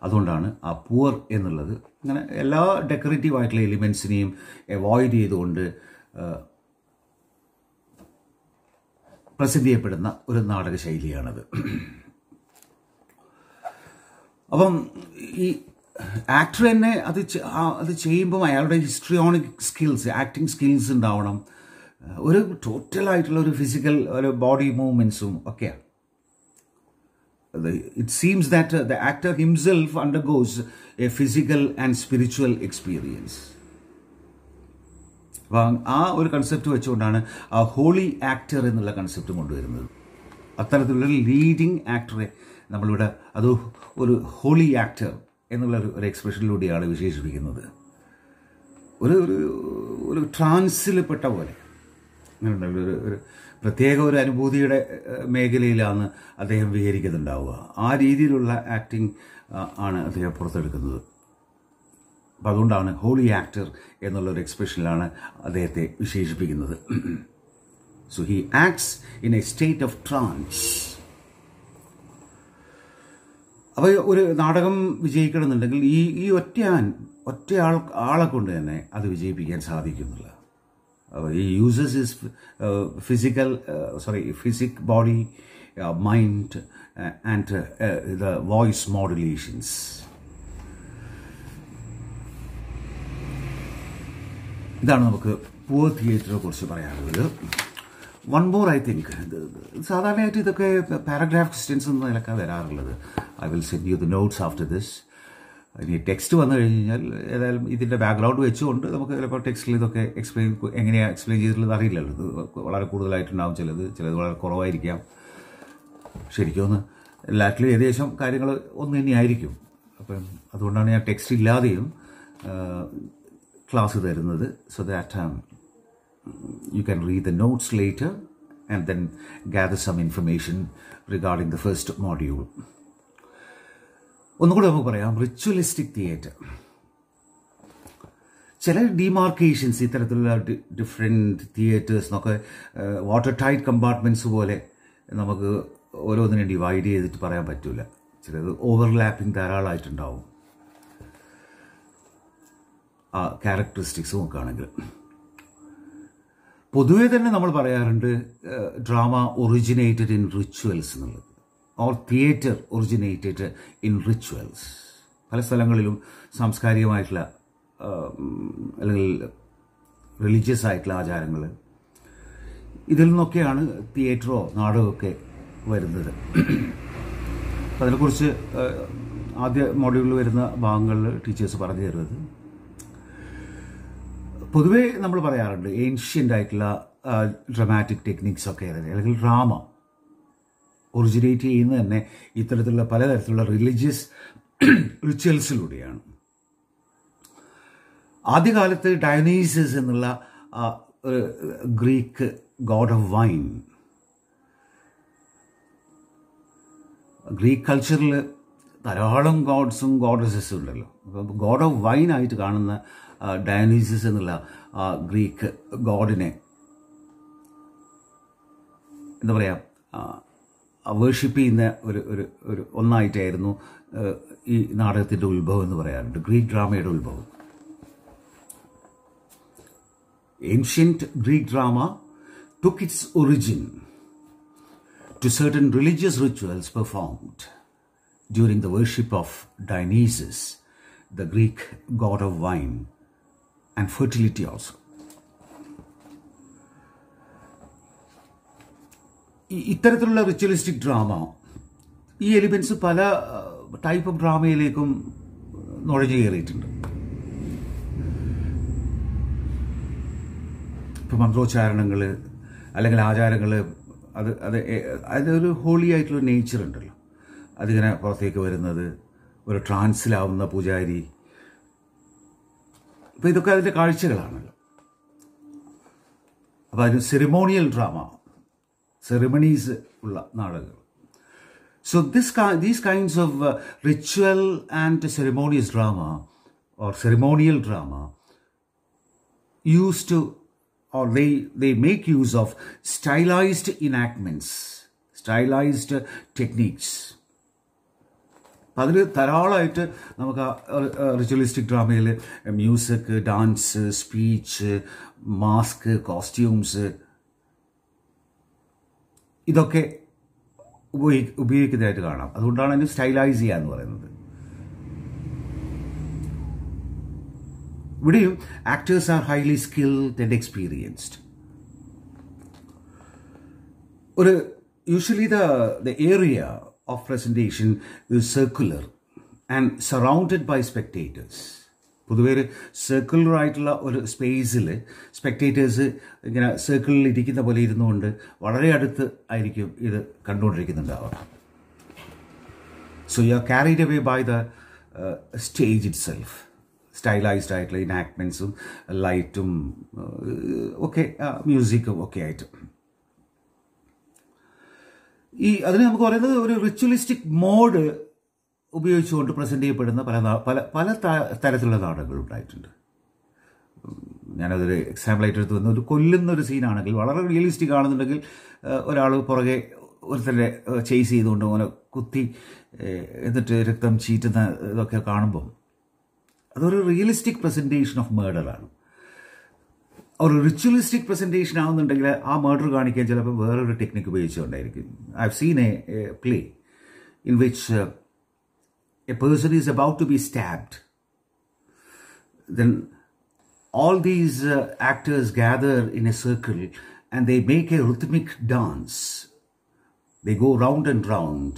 അതുകൊണ്ടാണ് ആ പൂർ എന്നുള്ളത് അങ്ങനെ എല്ലാ ഡെക്കറേറ്റീവ് ആയിട്ടുള്ള എലിമെൻസിനെയും അവോയ്ഡ് ചെയ്തുകൊണ്ട് പ്രസിദ്ധീയപ്പെടുന്ന ഒരു നാടക ശൈലിയാണത് അപ്പം ഈ ആക്ടർ തന്നെ അത് അത് ചെയ്യുമ്പം അയാളുടെ ഹിസ്ട്രിയോണിക് സ്കിൽസ് ആക്ടിങ് സ്കിൽസ് ഉണ്ടാവണം ഒരു ടോട്ടലായിട്ടുള്ള ഒരു ഫിസിക്കൽ ഒരു ബോഡി മൂവ്മെൻസും ഒക്കെയാണ് it seems that the actor himself himself undergoes a physical and spiritual experience. അപ്പം ആ ഒരു കൺസെപ്റ്റ് വെച്ചുകൊണ്ടാണ് ആ ഹോളി ആക്ടർ എന്നുള്ള കൺസെപ്റ്റ് കൊണ്ടുവരുന്നത് അത്തരത്തിലുള്ള ലീഡിങ് ആക്ടറെ നമ്മളിവിടെ അത് ഒരു ഹോളി ആക്ടർ എന്നുള്ള ഒരു എക്സ്പ്രഷനിലൂടെയാണ് വിശേഷിപ്പിക്കുന്നത് ഒരു ഒരു ഒരു ട്രാൻസിൽ പെട്ട പോലെ അങ്ങനെയുണ്ടല്ലോ ഒരു ഒരു പ്രത്യേക ഒരു അനുഭൂതിയുടെ മേഖലയിലാണ് അദ്ദേഹം വിഹരിക്കുന്നുണ്ടാവുക ആ രീതിയിലുള്ള ആക്ടിങ് ആണ് അദ്ദേഹം പുറത്തെടുക്കുന്നത് അപ്പം അതുകൊണ്ടാണ് ഹോളി ആക്ടർ എന്നുള്ളൊരു എക്സ്പ്രഷനിലാണ് അദ്ദേഹത്തെ വിശേഷിപ്പിക്കുന്നത് so he acts in a state of trance അപ്പോൾ ഒരു നാടകം വിജയിക്കണമെന്നുണ്ടെങ്കിൽ ഈ ഈ ഒറ്റയാൻ ഒറ്റയാൾ ആളെ കൊണ്ട് തന്നെ അത് വിജയിപ്പിക്കാൻ സാധിക്കുന്നില്ല ഈ uses is physical sorry physique body mind and the voice modulations ഇതാണ് നമുക്ക് പൂർ തിയേറ്ററെ കുറിച്ച് പറയാനുള്ളത് വൺ മോർ ഐ തിങ്ക് സാധാരണയായിട്ട് ഇതൊക്കെ പാരഗ്രാഫ് ക്വസ്റ്റ്യൻസ് ഒന്നും നിലക്കാണ് വരാറുള്ളത് I will send you the notes after this ഇനി ടെക്സ്റ്റ് വന്നു കഴിഞ്ഞാൽ ഏതായാലും ഇതിൻ്റെ ബാക്ക്ഗ്രൗണ്ട് വെച്ചുകൊണ്ട് നമുക്ക് ചിലപ്പോൾ ടെക്സ്റ്റിൽ ഇതൊക്കെ എക്സ്പ്ലെയിൻ എങ്ങനെയാണ് എക്സ്പ്ലെയിൻ ചെയ്തിട്ടുള്ളത് അറിയില്ലല്ലോ ഇത് വളരെ കൂടുതലായിട്ടുണ്ടാവും ചിലത് ചിലത് വളരെ കുറവായിരിക്കാം ശരിക്കും ലാറ്റിൽ ഏകദേശം കാര്യങ്ങൾ ഒന്ന് തന്നെയായിരിക്കും അപ്പം അതുകൊണ്ടാണ് ഞാൻ ടെക്സ്റ്റ് ഇല്ലാതെയും ക്ലാസ് തരുന്നത് so that you can read the notes later and then gather some information regarding the first module. ഒന്നുകൂടെ നമുക്ക് പറയാം റിച്വലിസ്റ്റിക് തിയേറ്റർ ചില ഡിമാർക്കേഷൻസ് ഇത്തരത്തിലുള്ള ഡിഫറെൻറ്റ് തിയേറ്റേഴ്സ് എന്നൊക്കെ വാട്ടർ ടൈറ്റ് കമ്പാർട്ട്മെൻറ്റ്സ് പോലെ നമുക്ക് ഓരോന്നിനെ ഡിവൈഡ് ചെയ്തിട്ട് പറയാൻ പറ്റില്ല ചിലത് ഓവർലാപ്പിംഗ് ധാരാളമായിട്ടുണ്ടാവും ആ ക്യാരക്ടറിസ്റ്റിക്സ് നോക്കുകയാണെങ്കിൽ പൊതുവേ തന്നെ നമ്മൾ പറയാറുണ്ട് ഡ്രാമ ഒറിജിനേറ്റഡ് ഇൻ റിച്വൽസ് എന്നുള്ളത് or theatre originated in rituals പല സ്ഥലങ്ങളിലും സാംസ്കാരികമായിട്ടുള്ള അല്ലെങ്കിൽ റിലീജിയസ് ആയിട്ടുള്ള ആചാരങ്ങൾ ഇതിൽ നിന്നൊക്കെയാണ് തിയേറ്ററോ നാടകമൊക്കെ വരുന്നത് അതിനെക്കുറിച്ച് ആദ്യ മോഡ്യൂളിൽ വരുന്ന ഭാഗങ്ങളിൽ ടീച്ചേഴ്സ് പറഞ്ഞു തരുന്നത് പൊതുവേ നമ്മൾ പറയാറുണ്ട് ഏൻഷ്യൻ്റ് ആയിട്ടുള്ള ഡ്രമാറ്റിക് ടെക്നിക്സ് ഒക്കെ അല്ലെങ്കിൽ ഡ്രാമ ഒറിജിനേറ്റ് ചെയ്യുന്ന തന്നെ ഇത്തരത്തിലുള്ള പലതരത്തിലുള്ള റിലീജിയസ് റിച്വൽസിലൂടെയാണ് ആദ്യകാലത്ത് ഡയനീസസ് എന്നുള്ള Greek god of wine Greek കൾച്ചറിൽ ധാരാളം ഗോഡ്സും ഗോഡസസും ഉണ്ടല്ലോ ഗോഡ് ഓഫ് വൈൻ ആയിട്ട് കാണുന്ന ഡയനീസിസ് എന്നുള്ള ആ ഗ്രീക്ക് ഗോഡിനെ എന്താ പറയുക വേർഷിപ്പ് ചെയ്യുന്ന ഒരു ഒരു ഒന്നായിട്ടായിരുന്നു ഈ നാടകത്തിൻ്റെ ഉത്ഭവം എന്ന് പറയാറുണ്ട് ഗ്രീക്ക് ഡ്രാമയുടെ ഉത്ഭവം ancient Greek drama took its origin to certain religious rituals performed during the worship of Dionysus the Greek god of wine and fertility also. ഇത്തരത്തിലുള്ള റിച്വലിസ്റ്റിക് ഡ്രാമ ഈ എലിമെൻറ്റ്സ് പല ടൈപ്പ് ഓഫ് ഡ്രാമയിലേക്കും നുഴഞ്ഞു കയറിയിട്ടുണ്ട് ഇപ്പം മന്ത്രോച്ചാരണങ്ങൾ അല്ലെങ്കിൽ ആചാരങ്ങൾ അത് അത് അതൊരു ഹോളി ആയിട്ടുള്ള നേച്ചർ ഉണ്ടല്ലോ അതിങ്ങനെ പുറത്തേക്ക് വരുന്നത് ഒരു ട്രാൻസിലാവുന്ന പൂജാരി അപ്പോൾ ഇതൊക്കെ അതിൻ്റെ കാഴ്ചകളാണല്ലോ അപ്പോൾ അതിന് സെറിമോണിയൽ ഡ്രാമ സെറിമണീസ് ഉള്ള നാടകങ്ങൾ so this these kinds of ritual and ceremonious drama or ceremonial drama use to or they, they make use of stylized enactments, stylized techniques. അപ്പം അതിൽ ധാരാളമായിട്ട് നമുക്ക് ആ റിച്വലിസ്റ്റിക് ഡ്രാമയിൽ music dance speech mask costumes ഇതൊക്കെ ഉപയോഗി ഉപയോഗിക്കുന്നതായിട്ട് കാണാം അതുകൊണ്ടാണ് അതിന് സ്റ്റൈലൈസ് ചെയ്യുക എന്ന് പറയുന്നത് ഇവിടെയും actors are highly skilled and experienced ഒരു usually the area of presentation is circular and surrounded by spectators. പൊതുവെ ഒരു സർക്കുലർ ആയിട്ടുള്ള ഒരു സ്പേസിൽ സ്പെക്ടേറ്റേഴ്സ് ഇങ്ങനെ സർക്കിളിൽ ഇരിക്കുന്ന പോലെ ഇരുന്നുകൊണ്ട് വളരെ അടുത്ത് ആയിരിക്കും ഇത് കണ്ടുകൊണ്ടിരിക്കുന്നുണ്ടാവുക so you are carried away by the stage itself stylized ആയിട്ടുള്ള ഇനാക്ട്മെൻസും ലൈറ്റും uh, ഒക്കെ മ്യൂസിക്കും uh, ഒക്കെ ആയിട്ട് ഈ അതിന് നമുക്ക് പറയുന്നത് ഒരു റിച്വലിസ്റ്റിക് മോഡ് ഉപയോഗിച്ചുകൊണ്ട് പ്രസന്റ് ചെയ്യപ്പെടുന്ന പല പല പല തരത്തിലുള്ള നാടകങ്ങൾ ഉണ്ടായിട്ടുണ്ട് ഞാനതൊരു എക്സാമ്പിളായിട്ട് എടുത്തു വന്ന ഒരു കൊല്ലുന്ന ഒരു സീനാണെങ്കിൽ വളരെ റിയലിസ്റ്റിക് ആണെന്നുണ്ടെങ്കിൽ ഒരാൾ പുറകെ ഒരുത്തരെ ചേസ് ചെയ്തുകൊണ്ട് അങ്ങനെ കുത്തി എന്നിട്ട് രക്തം ചീറ്റുന്ന ഇതൊക്കെ കാണുമ്പോൾ അതൊരു റിയലിസ്റ്റിക് പ്രസൻറ്റേഷൻ ഓഫ് മേഡറാണ് ഒരു റിച്വലിസ്റ്റിക് പ്രസൻറ്റേഷൻ ആവുന്നുണ്ടെങ്കിൽ ആ മർഡർ കാണിക്കാൻ ചിലപ്പോൾ വേറൊരു ടെക്നിക്ക് ഉപയോഗിച്ചുകൊണ്ടായിരിക്കും I have seen a play in which a person is about to be stabbed then all these uh, actors gather in a circle and they make a rhythmic dance. They go round and round,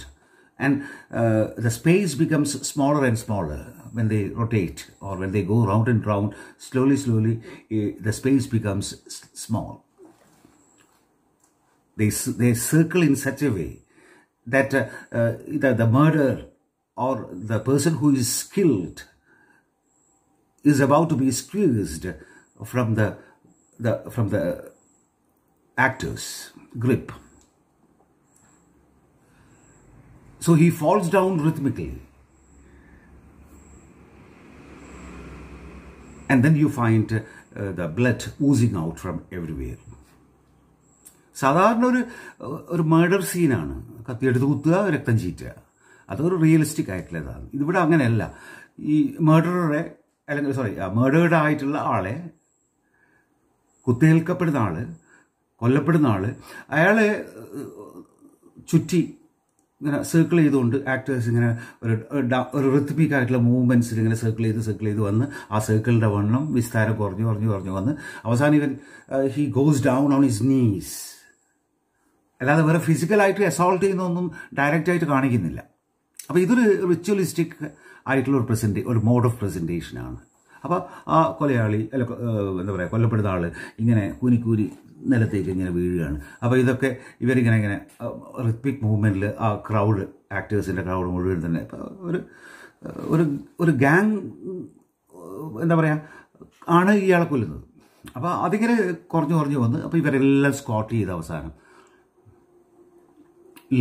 and uh, the space becomes smaller and smaller when they rotate or when they go round and round, slowly, slowly, uh, the space becomes small. They, they circle in such a way that uh, uh, the, the murderer or the person who is killed is about to be squeezed from the, the from the actor's grip. So he falls down rhythmically and then you find uh, the blood oozing out from everywhere. സാധാരണ ഒരു ഒരു മർഡർ സീനാണ് കത്തിയെടുത്ത് കുത്തുക രക്തം ചീറ്റുക അതൊരു റിയലിസ്റ്റിക് ആയിട്ടുള്ള ഇതാണ് ഇതിവിടെ അങ്ങനെയല്ല ഈ മർഡറെ അല്ലെങ്കിൽ സോറി മർഡേർഡ് ആയിട്ടുള്ള ആളെ കുത്തേൽക്കപ്പെടുന്ന ആള് കൊല്ലപ്പെടുന്ന ആള് അയാളെ ചുറ്റി ഇങ്ങനെ സർക്കിൾ ചെയ്തുകൊണ്ട് ആക്ടേഴ്സ് ഇങ്ങനെ ഒരു ഒരു റിത്മിക് ആയിട്ടുള്ള മൂവ്മെൻറ്റ്സിൽ ഇങ്ങനെ സർക്കിൾ ചെയ്ത് സർക്കിൾ ചെയ്ത് വന്ന് ആ സർക്കിളിൻ്റെ വണ്ണം വിസ്താരം കുറഞ്ഞു കുറഞ്ഞു കുറഞ്ഞു വന്ന് അവസാനം ഇവൻ he goes down on his knees അല്ലാതെ വേറെ ഫിസിക്കലായിട്ട് അസോൾട്ട് ചെയ്യുന്നൊന്നും ഡയറക്റ്റായിട്ട് കാണിക്കുന്നില്ല അപ്പോൾ ഇതൊരു റിച്വലിസ്റ്റിക് ആയിട്ടുള്ള ഒരു പ്രസൻറ്റേ ഒരു മോഡ് ഓഫ് പ്രസൻറ്റേഷനാണ് അപ്പോൾ ആ കൊലയാളി അല്ല എന്താ പറയുക കൊല്ലപ്പെടുന്ന ആൾ ഇങ്ങനെ കൂനിക്കൂരി നിലത്തേക്ക് ഇങ്ങനെ വീഴുകയാണ് അപ്പോൾ ഇതൊക്കെ ഇവരിങ്ങനെ ഇങ്ങനെ റിത്മിക് മൂവ്മെൻറ്റിൽ ആ ക്രൗഡ് ആക്ടേഴ്സിൻ്റെ ക്രൗഡ് മുഴുവൻ തന്നെ ഒരു ഒരു ഒരു ഗാങ് എന്താ പറയുക ആണ് ഇയാളെ കൊല്ലുന്നത് അപ്പോൾ അതിങ്ങനെ കുറഞ്ഞു കുറഞ്ഞു വന്ന് അപ്പോൾ ഇവരെല്ലാം സ്കോട്ട് ചെയ്ത് അവസാനം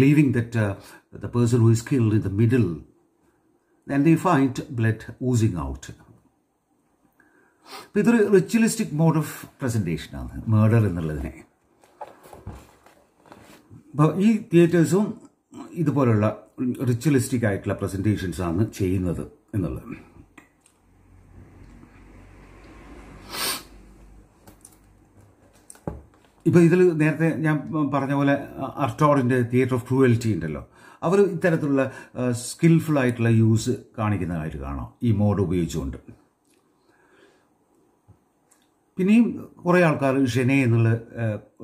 leaving that the person who is killed in the middle and the find blood oozing out അപ്പം ഇതൊരു റിച്വലിസ്റ്റിക് മോഡ് ഓഫ് പ്രസൻറ്റേഷനാണ് മേഡർ എന്നുള്ളതിനെ അപ്പോൾ ഈ തിയേറ്റേഴ്സും ഇതുപോലുള്ള റിച്വലിസ്റ്റിക് ആയിട്ടുള്ള പ്രസൻറ്റേഷൻസ് ആണ് ചെയ്യുന്നത് എന്നുള്ളത് ഇപ്പോൾ ഇതിൽ നേരത്തെ ഞാൻ പറഞ്ഞ പോലെ അർട്ടോറിൻ്റെ തിയേറ്റർ ഓഫ് ക്രൂവൽറ്റി ഉണ്ടല്ലോ അവർ ഇത്തരത്തിലുള്ള സ്കിൽഫുൾ ആയിട്ടുള്ള യൂസ് കാണിക്കുന്നതായിട്ട് കാണാം ഈ മോഡ് ഉപയോഗിച്ചുകൊണ്ട് പിന്നെയും കുറേ ആൾക്കാർ ഷെനെ എന്നുള്ള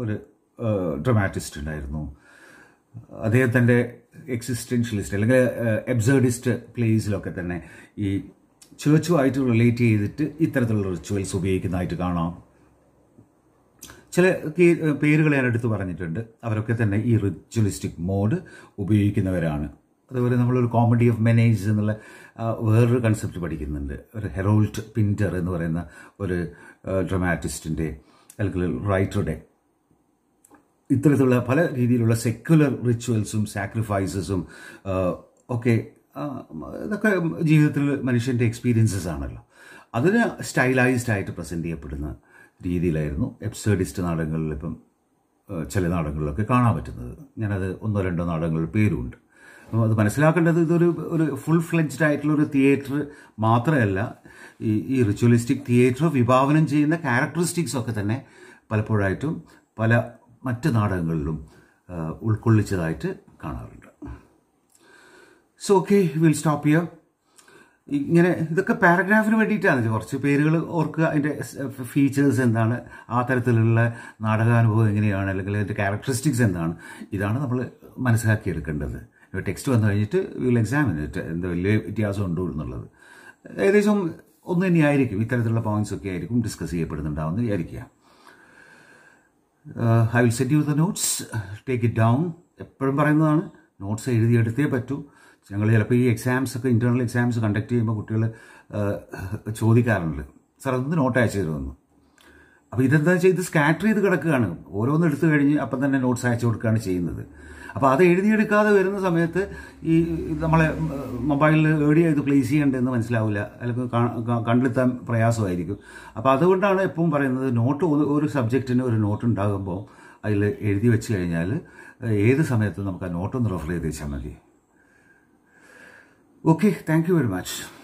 ഒരു ഡ്രമാറ്റിസ്റ്റ് ഉണ്ടായിരുന്നു അദ്ദേഹത്തിൻ്റെ എക്സിസ്റ്റൻഷ്യലിസ്റ്റ് അല്ലെങ്കിൽ എബ്സേർഡിസ്റ്റ് പ്ലേസിലൊക്കെ തന്നെ ഈ ചേർച്ചുമായിട്ട് റിലേറ്റ് ചെയ്തിട്ട് ഇത്തരത്തിലുള്ള റിച്വൽസ് ഉപയോഗിക്കുന്നതായിട്ട് കാണാം ചില പേരുകൾ ഞാൻ എടുത്ത് പറഞ്ഞിട്ടുണ്ട് അവരൊക്കെ തന്നെ ഈ റിച്വലിസ്റ്റിക് മോഡ് ഉപയോഗിക്കുന്നവരാണ് അതുപോലെ നമ്മളൊരു കോമഡി ഓഫ് മെനേജ് എന്നുള്ള വേറൊരു കൺസെപ്റ്റ് പഠിക്കുന്നുണ്ട് ഒരു ഹെറോൾട്ട് പിൻറ്റർ എന്ന് പറയുന്ന ഒരു ഡ്രമാറ്റിസ്റ്റിൻ്റെ അല്ലെങ്കിൽ റൈറ്ററുടെ ഇത്തരത്തിലുള്ള പല രീതിയിലുള്ള സെക്യുലർ റിച്വൽസും സാക്രിഫൈസസും ഒക്കെ ഇതൊക്കെ ജീവിതത്തിൽ മനുഷ്യൻ്റെ എക്സ്പീരിയൻസസ് ആണല്ലോ അതിന് സ്റ്റൈലൈസ്ഡ് ആയിട്ട് പ്രസൻറ്റ് ചെയ്യപ്പെടുന്ന രീതിയിലായിരുന്നു എപ്സേഡിസ്റ്റ് നാടകങ്ങളിൽ ഇപ്പം ചില നാടകങ്ങളിലൊക്കെ കാണാൻ പറ്റുന്നത് ഞാനത് ഒന്നോ രണ്ടോ നാടകങ്ങളിൽ പേരുമുണ്ട് അത് മനസ്സിലാക്കേണ്ടത് ഇതൊരു ഒരു ഫുൾ ഫ്ലെഡ്ജ്ഡ് ആയിട്ടുള്ള ഒരു തിയേറ്റർ മാത്രമല്ല ഈ ഈ റിച്വലിസ്റ്റിക് തിയേറ്റർ വിഭാവനം ചെയ്യുന്ന ക്യാരക്ടറിസ്റ്റിക്സ് ഒക്കെ തന്നെ പലപ്പോഴായിട്ടും പല മറ്റ് നാടകങ്ങളിലും ഉൾക്കൊള്ളിച്ചതായിട്ട് കാണാറുണ്ട് so okay will stop here ഇങ്ങനെ ഇതൊക്കെ പാരഗ്രാഫിന് വേണ്ടിയിട്ടാണ് കുറച്ച് പേരുകൾ ഓർക്കുക അതിൻ്റെ ഫീച്ചേഴ്സ് എന്താണ് ആ തരത്തിലുള്ള നാടകാനുഭവം എങ്ങനെയാണ് അല്ലെങ്കിൽ അതിൻ്റെ ക്യാരക്ടറിസ്റ്റിക്സ് എന്താണ് ഇതാണ് നമ്മൾ മനസ്സിലാക്കിയെടുക്കേണ്ടത് ടെക്സ്റ്റ് വന്നു കഴിഞ്ഞിട്ട് വിൽ എക്സാമിൻ ഇറ്റ് എന്താ വലിയ വ്യത്യാസം ഉണ്ടോ എന്നുള്ളത് ഏകദേശം ഒന്ന് തന്നെയായിരിക്കും ഇത്തരത്തിലുള്ള പോയിന്റ്സ് ഒക്കെ ആയിരിക്കും ഡിസ്കസ് ചെയ്യപ്പെടുന്നുണ്ടാവുന്ന വിചാരിക്കുക I will set you the notes take it down എപ്പോഴും പറയുന്നതാണ് നോട്ട്സ് എഴുതിയെടുത്തേ പറ്റൂ ഞങ്ങൾ ചിലപ്പോൾ ഈ എക്സാംസ് ഒക്കെ ഇൻറ്റേർണൽ എക്സാംസ് കണ്ടക്ട് ചെയ്യുമ്പോൾ കുട്ടികൾ ചോദിക്കാറുണ്ട് സാർ അതൊന്ന് നോട്ട് അയച്ചു തരുമെന്ന് അപ്പോൾ ഇതെന്താ വെച്ചാൽ ഇത് സ്കാറ്റർ ചെയ്ത് കിടക്കുകയാണ് ഓരോന്ന് എടുത്തു കഴിഞ്ഞ് അപ്പം തന്നെ നോട്ട്സ് അയച്ചു കൊടുക്കുകയാണ് ചെയ്യുന്നത് അപ്പോൾ അത് എഴുതിയെടുക്കാതെ വരുന്ന സമയത്ത് ഈ നമ്മളെ മൊബൈലിൽ എവിടെയാണ് ഇത് പ്ലേസ് ചെയ്യേണ്ടതെന്ന് മനസ്സിലാവില്ല അല്ലെങ്കിൽ കണ്ടെത്താൻ പ്രയാസമായിരിക്കും അപ്പോൾ അതുകൊണ്ടാണ് എപ്പോഴും പറയുന്നത് നോട്ട് ഒരു സബ്ജക്റ്റിന് ഒരു നോട്ട് ഉണ്ടാകുമ്പോൾ അതിൽ എഴുതി വെച്ച് കഴിഞ്ഞാൽ ഏത് സമയത്തും നമുക്ക് ആ നോട്ടൊന്ന് റെഫർ ചെയ്ത് വെച്ചാൽ മതി okay thank you very much